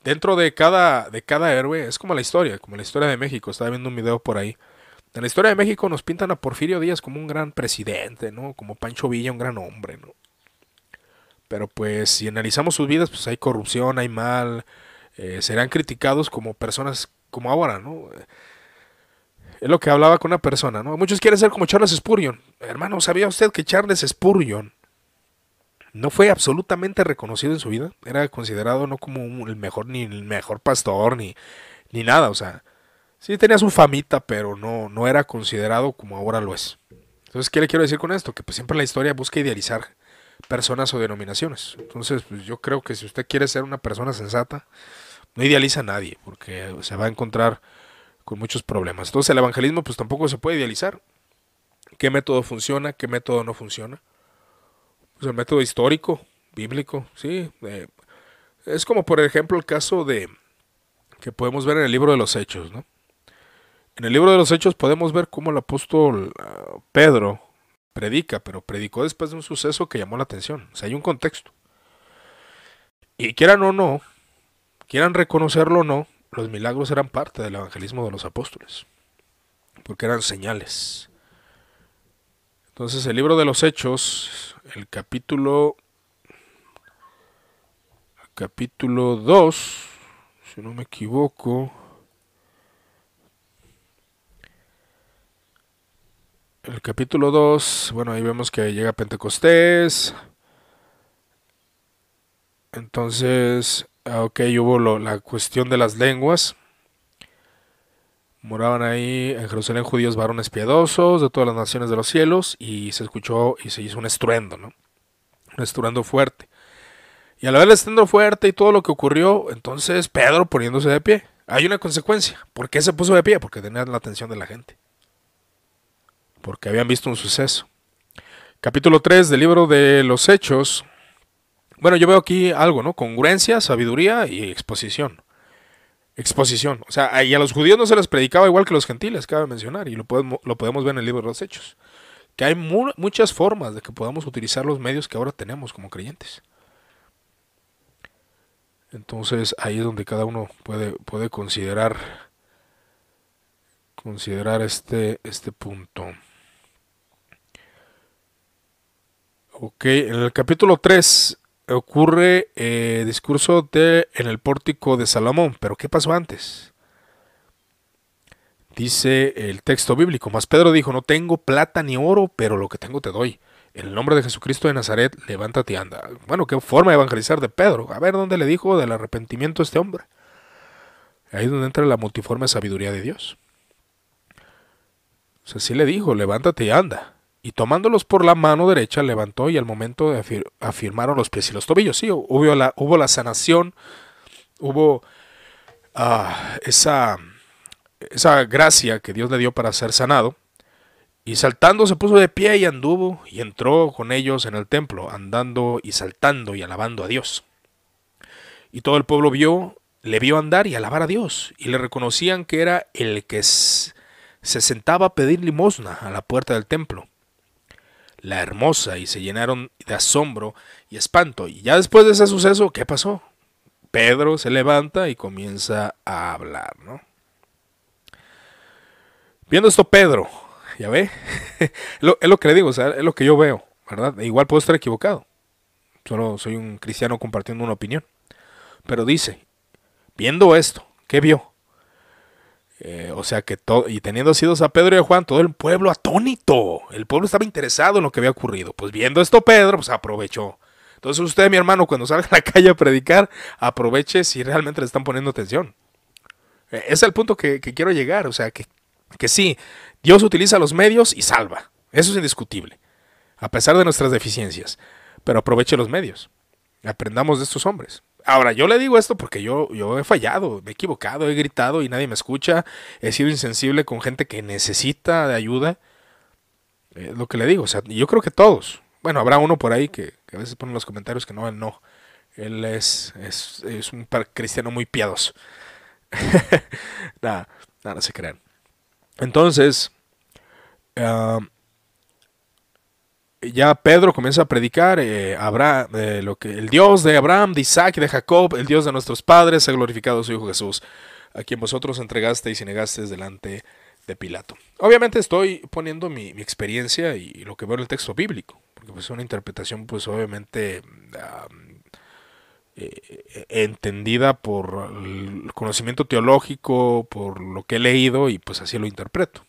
dentro de cada, de cada héroe es como la historia, como la historia de México. Estaba viendo un video por ahí. En la historia de México nos pintan a Porfirio Díaz como un gran presidente, ¿no? Como Pancho Villa, un gran hombre, ¿no? Pero pues si analizamos sus vidas, pues hay corrupción, hay mal, eh, serán criticados como personas como ahora, ¿no? Es lo que hablaba con una persona, ¿no? Muchos quieren ser como Charles Spurgeon. Hermano, ¿sabía usted que Charles Spurgeon no fue absolutamente reconocido en su vida. Era considerado no como el mejor, ni el mejor pastor, ni, nada. O sea, sí tenía su famita, pero no, no era considerado como ahora lo es. Entonces, ¿qué le quiero decir con esto? Que pues siempre la historia busca idealizar personas o denominaciones. Entonces, pues yo creo que si usted quiere ser una persona sensata, no idealiza a nadie, porque se va a encontrar con muchos problemas. Entonces, el evangelismo pues tampoco se puede idealizar. ¿Qué método funciona? ¿Qué método no funciona? el método histórico, bíblico, sí. Eh, es como, por ejemplo, el caso de que podemos ver en el libro de los Hechos, ¿no? En el libro de los Hechos podemos ver cómo el apóstol ah, Pedro predica, pero predicó después de un suceso que llamó la atención. O sea, hay un contexto. Y quieran o no, quieran reconocerlo o no, los milagros eran parte del evangelismo de los apóstoles, porque eran señales. Entonces el libro de los Hechos el capítulo capítulo 2 si no me equivoco el capítulo 2 bueno ahí vemos que llega Pentecostés entonces ah, ok hubo la cuestión de las lenguas Moraban ahí en Jerusalén judíos varones piadosos de todas las naciones de los cielos y se escuchó y se hizo un estruendo, ¿no? Un estruendo fuerte. Y al ver el estruendo fuerte y todo lo que ocurrió, entonces Pedro poniéndose de pie. Hay una consecuencia. ¿Por qué se puso de pie? Porque tenía la atención de la gente. Porque habían visto un suceso. Capítulo 3 del libro de los Hechos. Bueno, yo veo aquí algo, ¿no? Congruencia, sabiduría y exposición exposición. O sea, y a los judíos no se les predicaba igual que a los gentiles, cabe mencionar, y lo podemos, lo podemos ver en el libro de los Hechos. Que hay muchas formas de que podamos utilizar los medios que ahora tenemos como creyentes. Entonces ahí es donde cada uno puede, puede considerar, considerar este, este punto. Ok, en el capítulo 3 ocurre eh, discurso en el pórtico de Salomón, pero ¿qué pasó antes? Dice el texto bíblico, más Pedro dijo, no tengo plata ni oro, pero lo que tengo te doy. En el nombre de Jesucristo de Nazaret, levántate y anda. Bueno, qué forma de evangelizar de Pedro. A ver dónde le dijo del arrepentimiento a este hombre. Ahí es donde entra la multiforme sabiduría de Dios. O sea, sí le dijo, levántate y anda y tomándolos por la mano derecha levantó y al momento afirmaron los pies y los tobillos. Sí, hubo la, hubo la sanación, hubo ah, esa, esa gracia que Dios le dio para ser sanado. Y saltando se puso de pie y anduvo y entró con ellos en el templo, andando y saltando y alabando a Dios. Y todo el pueblo vio, le vio andar y alabar a Dios, y le reconocían que era el que se sentaba a pedir limosna a la puerta del templo la hermosa y se llenaron de asombro y espanto. Y ya después de ese suceso, ¿qué pasó? Pedro se levanta y comienza a hablar, ¿no? Viendo esto, Pedro, ya ve, es, lo, que le digo, es lo que yo veo, ¿verdad? E igual puedo estar equivocado, solo soy un cristiano compartiendo una opinión. Pero dice, viendo esto, ¿qué vio? Eh, o sea que todo, y teniendo sido a Pedro y a Juan, todo el pueblo atónito. El pueblo estaba interesado en lo que había ocurrido. Pues viendo esto, Pedro, pues aprovechó. Entonces usted, mi hermano, cuando salga a la calle a predicar, aproveche si realmente le están poniendo atención. Eh, es el punto que, quiero llegar. O sea que, que sí, Dios utiliza los medios y salva. Eso es indiscutible. A pesar de nuestras deficiencias. Pero aproveche los medios. Aprendamos de estos hombres. Ahora, yo le digo esto porque yo, yo he fallado, me he equivocado, he gritado y nadie me escucha. He sido insensible con gente que necesita de ayuda. Eh, lo que le digo, o sea, yo creo que todos. Bueno, habrá uno por ahí que, a veces pone en los comentarios que no, él no. Él es, es, es un cristiano muy piadoso. nada, nada, se crean. Entonces, ah, ya Pedro comienza a predicar, eh, eh, lo que, el Dios de Abraham, de Isaac, de Jacob, el Dios de nuestros padres, ha glorificado a su Hijo Jesús, a quien vosotros entregasteis y negasteis delante de Pilato. Obviamente estoy poniendo mi, experiencia y, lo que veo en el texto bíblico, porque pues, es una interpretación pues obviamente eh, eh, entendida por el conocimiento teológico, por lo que he leído y pues así lo interpreto.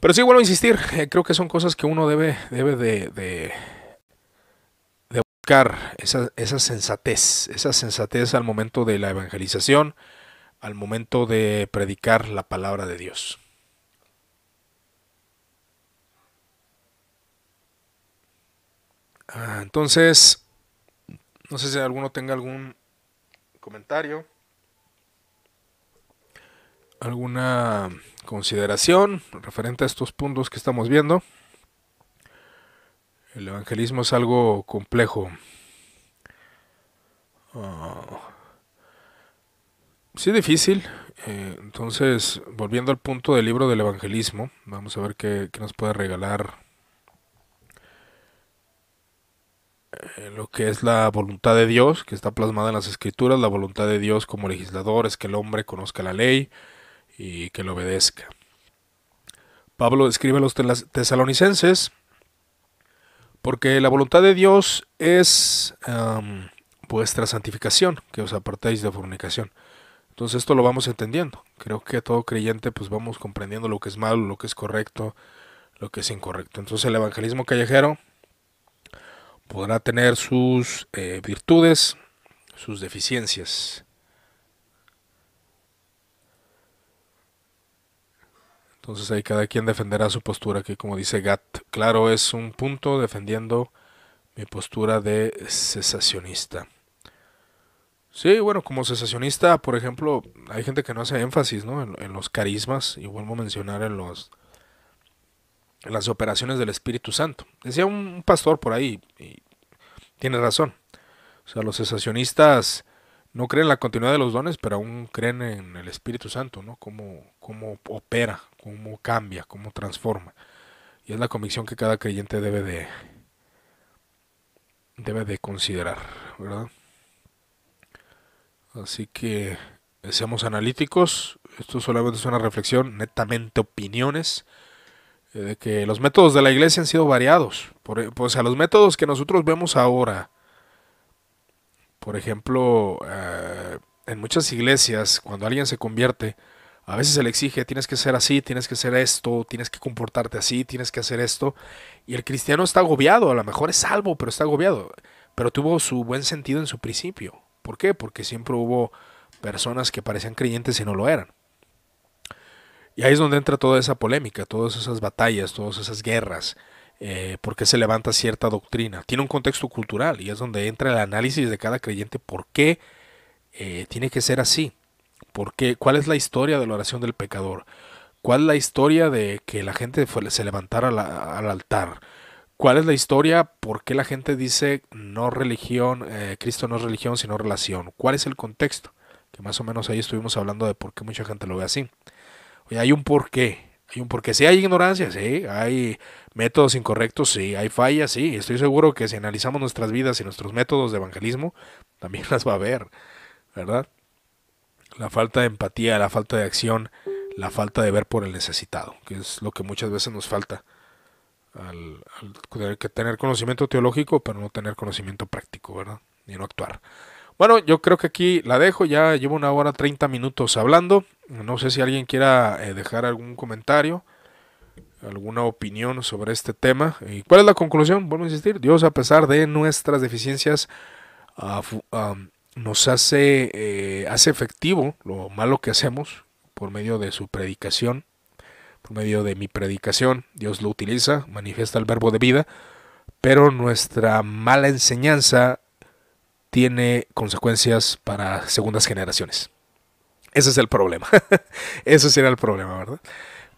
Pero sí, vuelvo a insistir, eh, creo que son cosas que uno debe, debe de, de, buscar, esa, esa, sensatez, esa sensatez al momento de la evangelización, al momento de predicar la palabra de Dios. Ah, entonces, no sé si alguno tenga algún comentario alguna consideración referente a estos puntos que estamos viendo. El evangelismo es algo complejo. Ah, sí, difícil. Eh, entonces, volviendo al punto del libro del evangelismo, vamos a ver qué, nos puede regalar eh, lo que es la voluntad de Dios, que está plasmada en las escrituras, la voluntad de Dios como legislador es que el hombre conozca la ley, y que lo obedezca. Pablo escribe a los tesalonicenses, porque la voluntad de Dios es vuestra santificación, que os apartéis de fornicación. Entonces esto lo vamos entendiendo. Creo que todo creyente pues vamos comprendiendo lo que es malo, lo que es correcto, lo que es incorrecto. Entonces el evangelismo callejero podrá tener sus eh, virtudes, sus deficiencias. Entonces ahí cada quien defenderá su postura, que como dice Gatt, claro, es un punto defendiendo mi postura de cesacionista. Sí, bueno, como cesacionista, por ejemplo, hay gente que no hace énfasis En, los carismas, y vuelvo a mencionar en, los, las operaciones del Espíritu Santo. Decía un pastor por ahí, y tiene razón. O sea, los cesacionistas no creen en la continuidad de los dones, pero aún creen en el Espíritu Santo, ¿no? Cómo, cómo opera, cómo cambia, cómo transforma. Y es la convicción que cada creyente debe de, debe de considerar, Así que seamos analíticos. Esto solamente es una reflexión, netamente opiniones, eh, de que los métodos de la iglesia han sido variados. E, pues a los métodos que nosotros vemos ahora, por ejemplo, eh, en muchas iglesias, cuando alguien se convierte, a veces se le exige, tienes que ser así, tienes que ser esto, tienes que comportarte así, tienes que hacer esto. Y el cristiano está agobiado, a lo mejor es salvo, pero está agobiado. Pero tuvo su buen sentido en su principio. ¿Por qué? Porque siempre hubo personas que parecían creyentes y no lo eran. Y ahí es donde entra toda esa polémica, todas esas batallas, todas esas guerras, eh, por qué se levanta cierta doctrina. Tiene un contexto cultural y es donde entra el análisis de cada creyente, por qué eh, tiene que ser así. ¿Cuál es la historia de la oración del pecador? ¿Cuál es la historia de que la gente se levantara al altar? ¿Cuál es la historia? ¿Por qué la gente dice no religión, eh, Cristo no es religión, sino relación? ¿Cuál es el contexto? Que más o menos ahí estuvimos hablando de por qué mucha gente lo ve así. hay un porqué, hay un porqué. Sí hay ignorancia, sí, hay métodos incorrectos, sí, hay fallas, sí. Estoy seguro que si analizamos nuestras vidas y nuestros métodos de evangelismo, también las va a haber, ¿verdad? la falta de empatía, la falta de acción, la falta de ver por el necesitado, que es lo que muchas veces nos falta. Al, tener que tener conocimiento teológico, pero no tener conocimiento práctico, ¿verdad? Y no actuar. Bueno, yo creo que aquí la dejo, ya llevo una hora 30 minutos hablando. No sé si alguien quiera eh, dejar algún comentario, alguna opinión sobre este tema. ¿Y cuál es la conclusión? Vuelvo a insistir, Dios a pesar de nuestras deficiencias, a... Ah, nos hace, eh, hace efectivo lo malo que hacemos por medio de su predicación, por medio de mi predicación. Dios lo utiliza, manifiesta el verbo de vida, pero nuestra mala enseñanza tiene consecuencias para segundas generaciones. Ese es el problema. Ese será el problema, ¿verdad?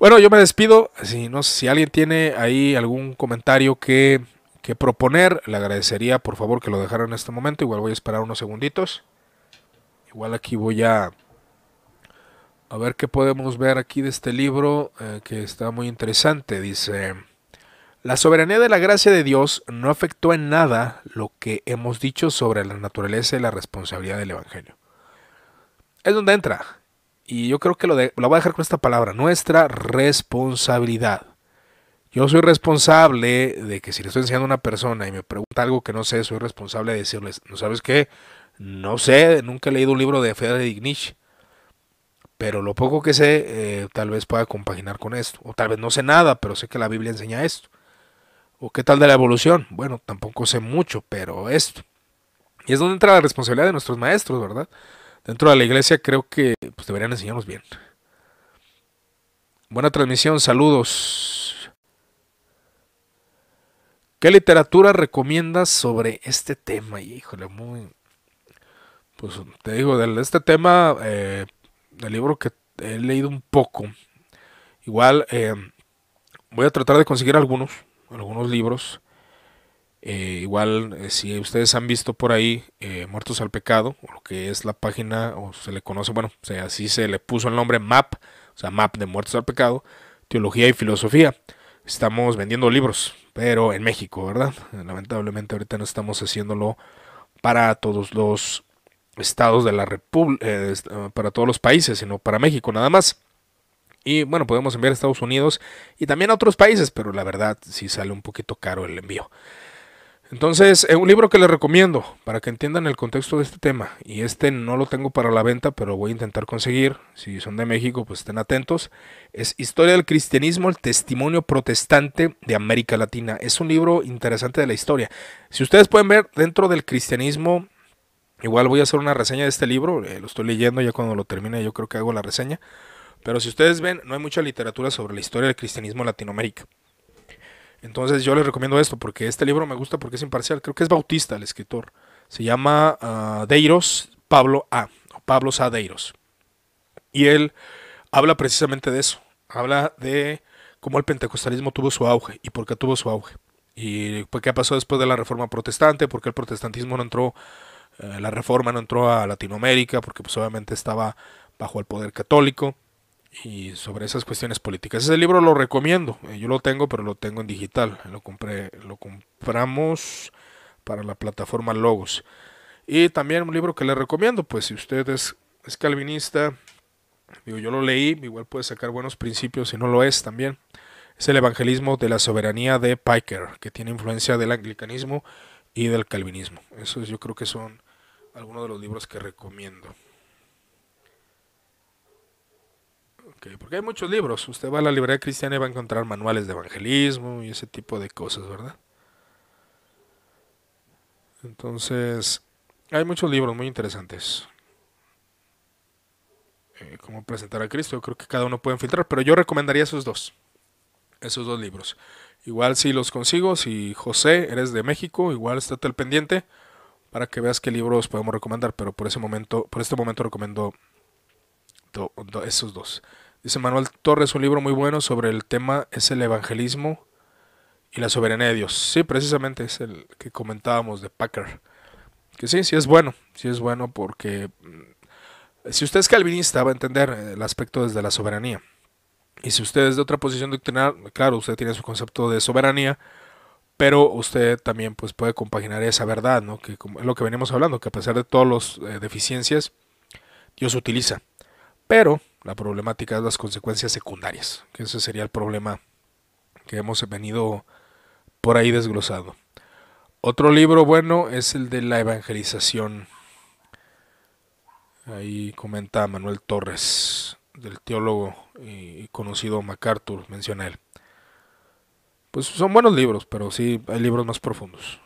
Bueno, yo me despido. Si, no, si alguien tiene ahí algún comentario que que proponer. Le agradecería por favor que lo dejara en este momento. Igual voy a esperar unos segunditos. Igual aquí voy a, a ver qué podemos ver aquí de este libro eh, que está muy interesante. Dice, la soberanía de la gracia de Dios no afectó en nada lo que hemos dicho sobre la naturaleza y la responsabilidad del Evangelio. Es donde entra. Y yo creo que lo, de, lo voy a dejar con esta palabra, nuestra responsabilidad. Yo soy responsable de que si le estoy enseñando a una persona y me pregunta algo que no sé, soy responsable de decirles, ¿no sabes qué? No sé, nunca he leído un libro de de Nietzsche, pero lo poco que sé eh, tal vez pueda compaginar con esto, o tal vez no sé nada, pero sé que la Biblia enseña esto. ¿O qué tal de la evolución? Bueno, tampoco sé mucho, pero esto. Y es donde entra la responsabilidad de nuestros maestros, ¿verdad? Dentro de la iglesia creo que pues, deberían enseñarnos bien. Buena transmisión, saludos. ¿Qué literatura recomiendas sobre este tema? Y, híjole, muy. Pues te digo, de este tema, eh, del libro que he leído un poco. Igual eh, voy a tratar de conseguir algunos, algunos libros. Eh, igual, si ustedes han visto por ahí Muertos al Pecado, o lo que es la página, o se le conoce, bueno, así se le puso el nombre MAP, o sea, MAP de Muertos al Pecado, Teología y Filosofía. Estamos vendiendo libros, pero en México, ¿verdad? Lamentablemente ahorita no estamos haciéndolo para todos los estados de la República, eh, ah, para todos los países, sino para México nada más. Y bueno, podemos enviar a Estados Unidos y también a otros países, pero la verdad sí sale un poquito caro el envío. Entonces, eh, un libro que les recomiendo para que entiendan el contexto de este tema. Y este no lo tengo para la venta, pero voy a intentar conseguir. Si son de México, pues estén atentos. Es Historia del Cristianismo, el Testimonio Protestante de América Latina. Es un libro interesante de la historia. Si ustedes pueden ver, dentro del cristianismo, igual voy a hacer una reseña de este libro. Eh, lo estoy leyendo ya cuando lo termine, yo creo que hago la reseña. Pero si ustedes ven, no hay mucha literatura sobre la historia del cristianismo en Latinoamérica. Entonces yo les recomiendo esto porque este libro me gusta porque es imparcial. Creo que es Bautista el escritor. Se llama ah, Deiros Pablo A. Pablo A. Deiros. Y él habla precisamente de eso. Habla de cómo el pentecostalismo tuvo su auge y por qué tuvo su auge. Y qué pasó después de la reforma protestante, por qué el protestantismo no entró, eh, la reforma no entró a Latinoamérica, porque pues obviamente estaba bajo el poder católico y sobre esas cuestiones políticas. Ese libro lo recomiendo, eh, yo lo tengo, pero lo tengo en digital, lo compré, lo compramos para la plataforma Logos. Y también un libro que le recomiendo, pues si usted es, es calvinista, digo, yo lo leí, igual puede sacar buenos principios si no lo es también. Es el evangelismo de la soberanía de Piker, que tiene influencia del anglicanismo y del calvinismo. Esos yo creo que son algunos de los libros que recomiendo. porque hay muchos libros. Usted va a la librería cristiana y va a encontrar manuales de evangelismo y ese tipo de cosas, ¿verdad? Entonces, hay muchos libros muy interesantes. Eh, cómo presentar a Cristo, yo creo que cada uno puede filtrar, pero yo recomendaría esos dos. Esos dos libros. Igual si los consigo, si José, eres de México, igual estate al pendiente para que veas qué libros podemos recomendar, pero por ese momento, por este momento recomiendo esos dos. Dice Manuel Torres, un libro muy bueno sobre el tema es el evangelismo y la soberanía de Dios. Sí, precisamente es el que comentábamos de Packer. Que sí, sí es bueno, sí es bueno porque mm, si usted es calvinista va a entender el aspecto desde la soberanía. Y si usted es de otra posición doctrinal, claro, usted tiene su concepto de soberanía, pero usted también pues, puede compaginar esa verdad, ¿no? que es lo que venimos hablando, que a pesar de todas las eh, deficiencias, Dios utiliza. Pero la problemática de las consecuencias secundarias, que ese sería el problema que hemos venido por ahí desglosado. Otro libro bueno es el de la evangelización. Ahí comenta Manuel Torres, del teólogo y conocido MacArthur, menciona él. Pues son buenos libros, pero sí hay libros más profundos.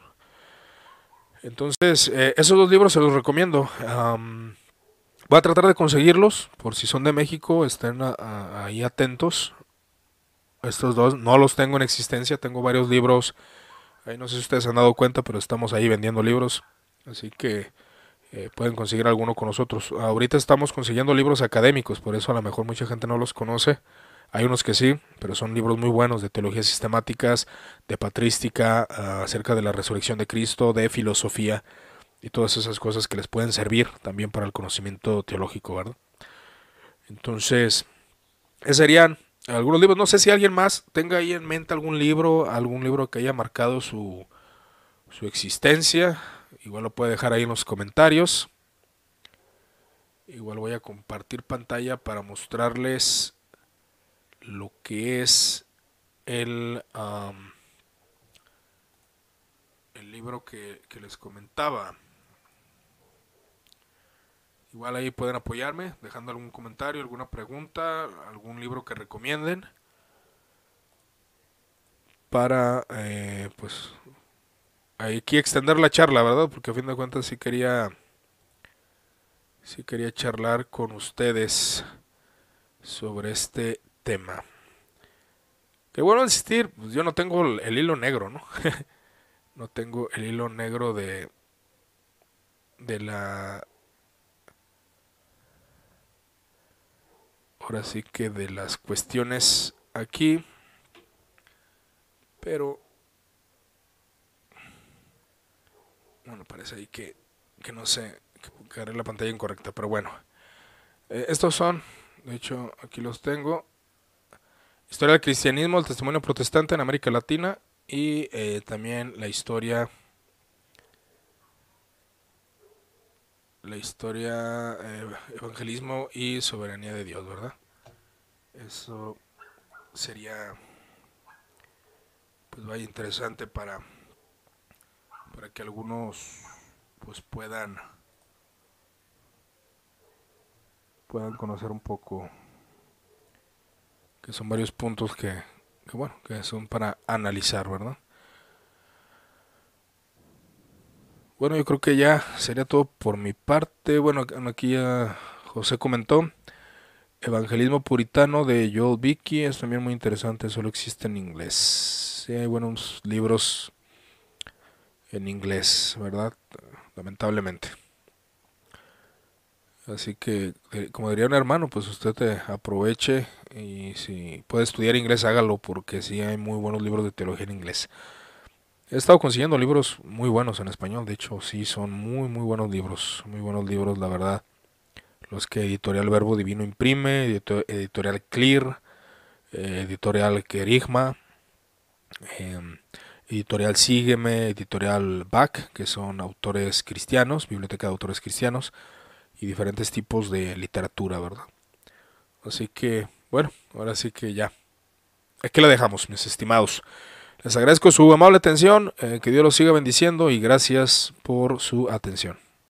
Entonces, eh, esos dos libros se los recomiendo. Voy a tratar de conseguirlos, por si son de México, estén ahí atentos. Estos dos no los tengo en existencia, tengo varios libros. Ahí no sé si ustedes han dado cuenta, pero estamos ahí vendiendo libros. Así que eh, pueden conseguir alguno con nosotros. Ahorita estamos consiguiendo libros académicos, por eso a lo mejor mucha gente no los conoce. Hay unos que sí, pero son libros muy buenos de teologías sistemáticas, de patrística, ah, acerca de la resurrección de Cristo, de filosofía y todas esas cosas que les pueden servir también para el conocimiento teológico, ¿verdad? Entonces, esos serían algunos libros. No sé si alguien más tenga ahí en mente algún libro, algún libro que haya marcado su, su existencia. Igual lo puede dejar ahí en los comentarios. Igual voy a compartir pantalla para mostrarles lo que es el, el libro que les comentaba. Igual ahí pueden apoyarme dejando algún comentario, alguna pregunta, algún libro que recomienden para eh, pues aquí extender la charla, ¿verdad? Porque a fin de cuentas sí quería sí quería charlar con ustedes sobre este tema. Que bueno insistir, pues yo no tengo el hilo negro, ¿no? no tengo el hilo negro de de la así que de las cuestiones aquí. Pero... Bueno, parece ahí que, no sé, que haré la pantalla incorrecta, pero bueno. Eh, estos son, de hecho aquí los tengo. Historia del cristianismo, el testimonio protestante en América Latina y eh, también la historia... la historia, eh, evangelismo y soberanía de Dios, ¿verdad? Eso sería, pues vaya interesante para, para que algunos pues puedan puedan conocer un poco que son varios puntos que, que bueno que son para analizar verdad bueno yo creo que ya sería todo por mi parte bueno aquí ya José comentó Evangelismo Puritano de Joel Vicky es también muy interesante, solo existe en inglés. Sí, hay buenos libros en inglés, ¿verdad? Lamentablemente. Así que, como diría un hermano, pues usted te eh, aproveche y si puede estudiar inglés, hágalo, porque sí hay muy buenos libros de teología en inglés. He estado consiguiendo libros muy buenos en español, de hecho, sí, son muy, muy buenos libros, muy buenos libros, la verdad los que Editorial Verbo Divino imprime, Editorial Clear, eh, Editorial Querigma, em, Editorial Sígueme, Editorial Back, que son autores cristianos, biblioteca de autores cristianos y diferentes tipos de literatura, ¿verdad? Así que, bueno, ahora sí que ya. Aquí la dejamos, mis estimados. Les agradezco su amable atención, eh, que Dios los siga bendiciendo y gracias por su atención.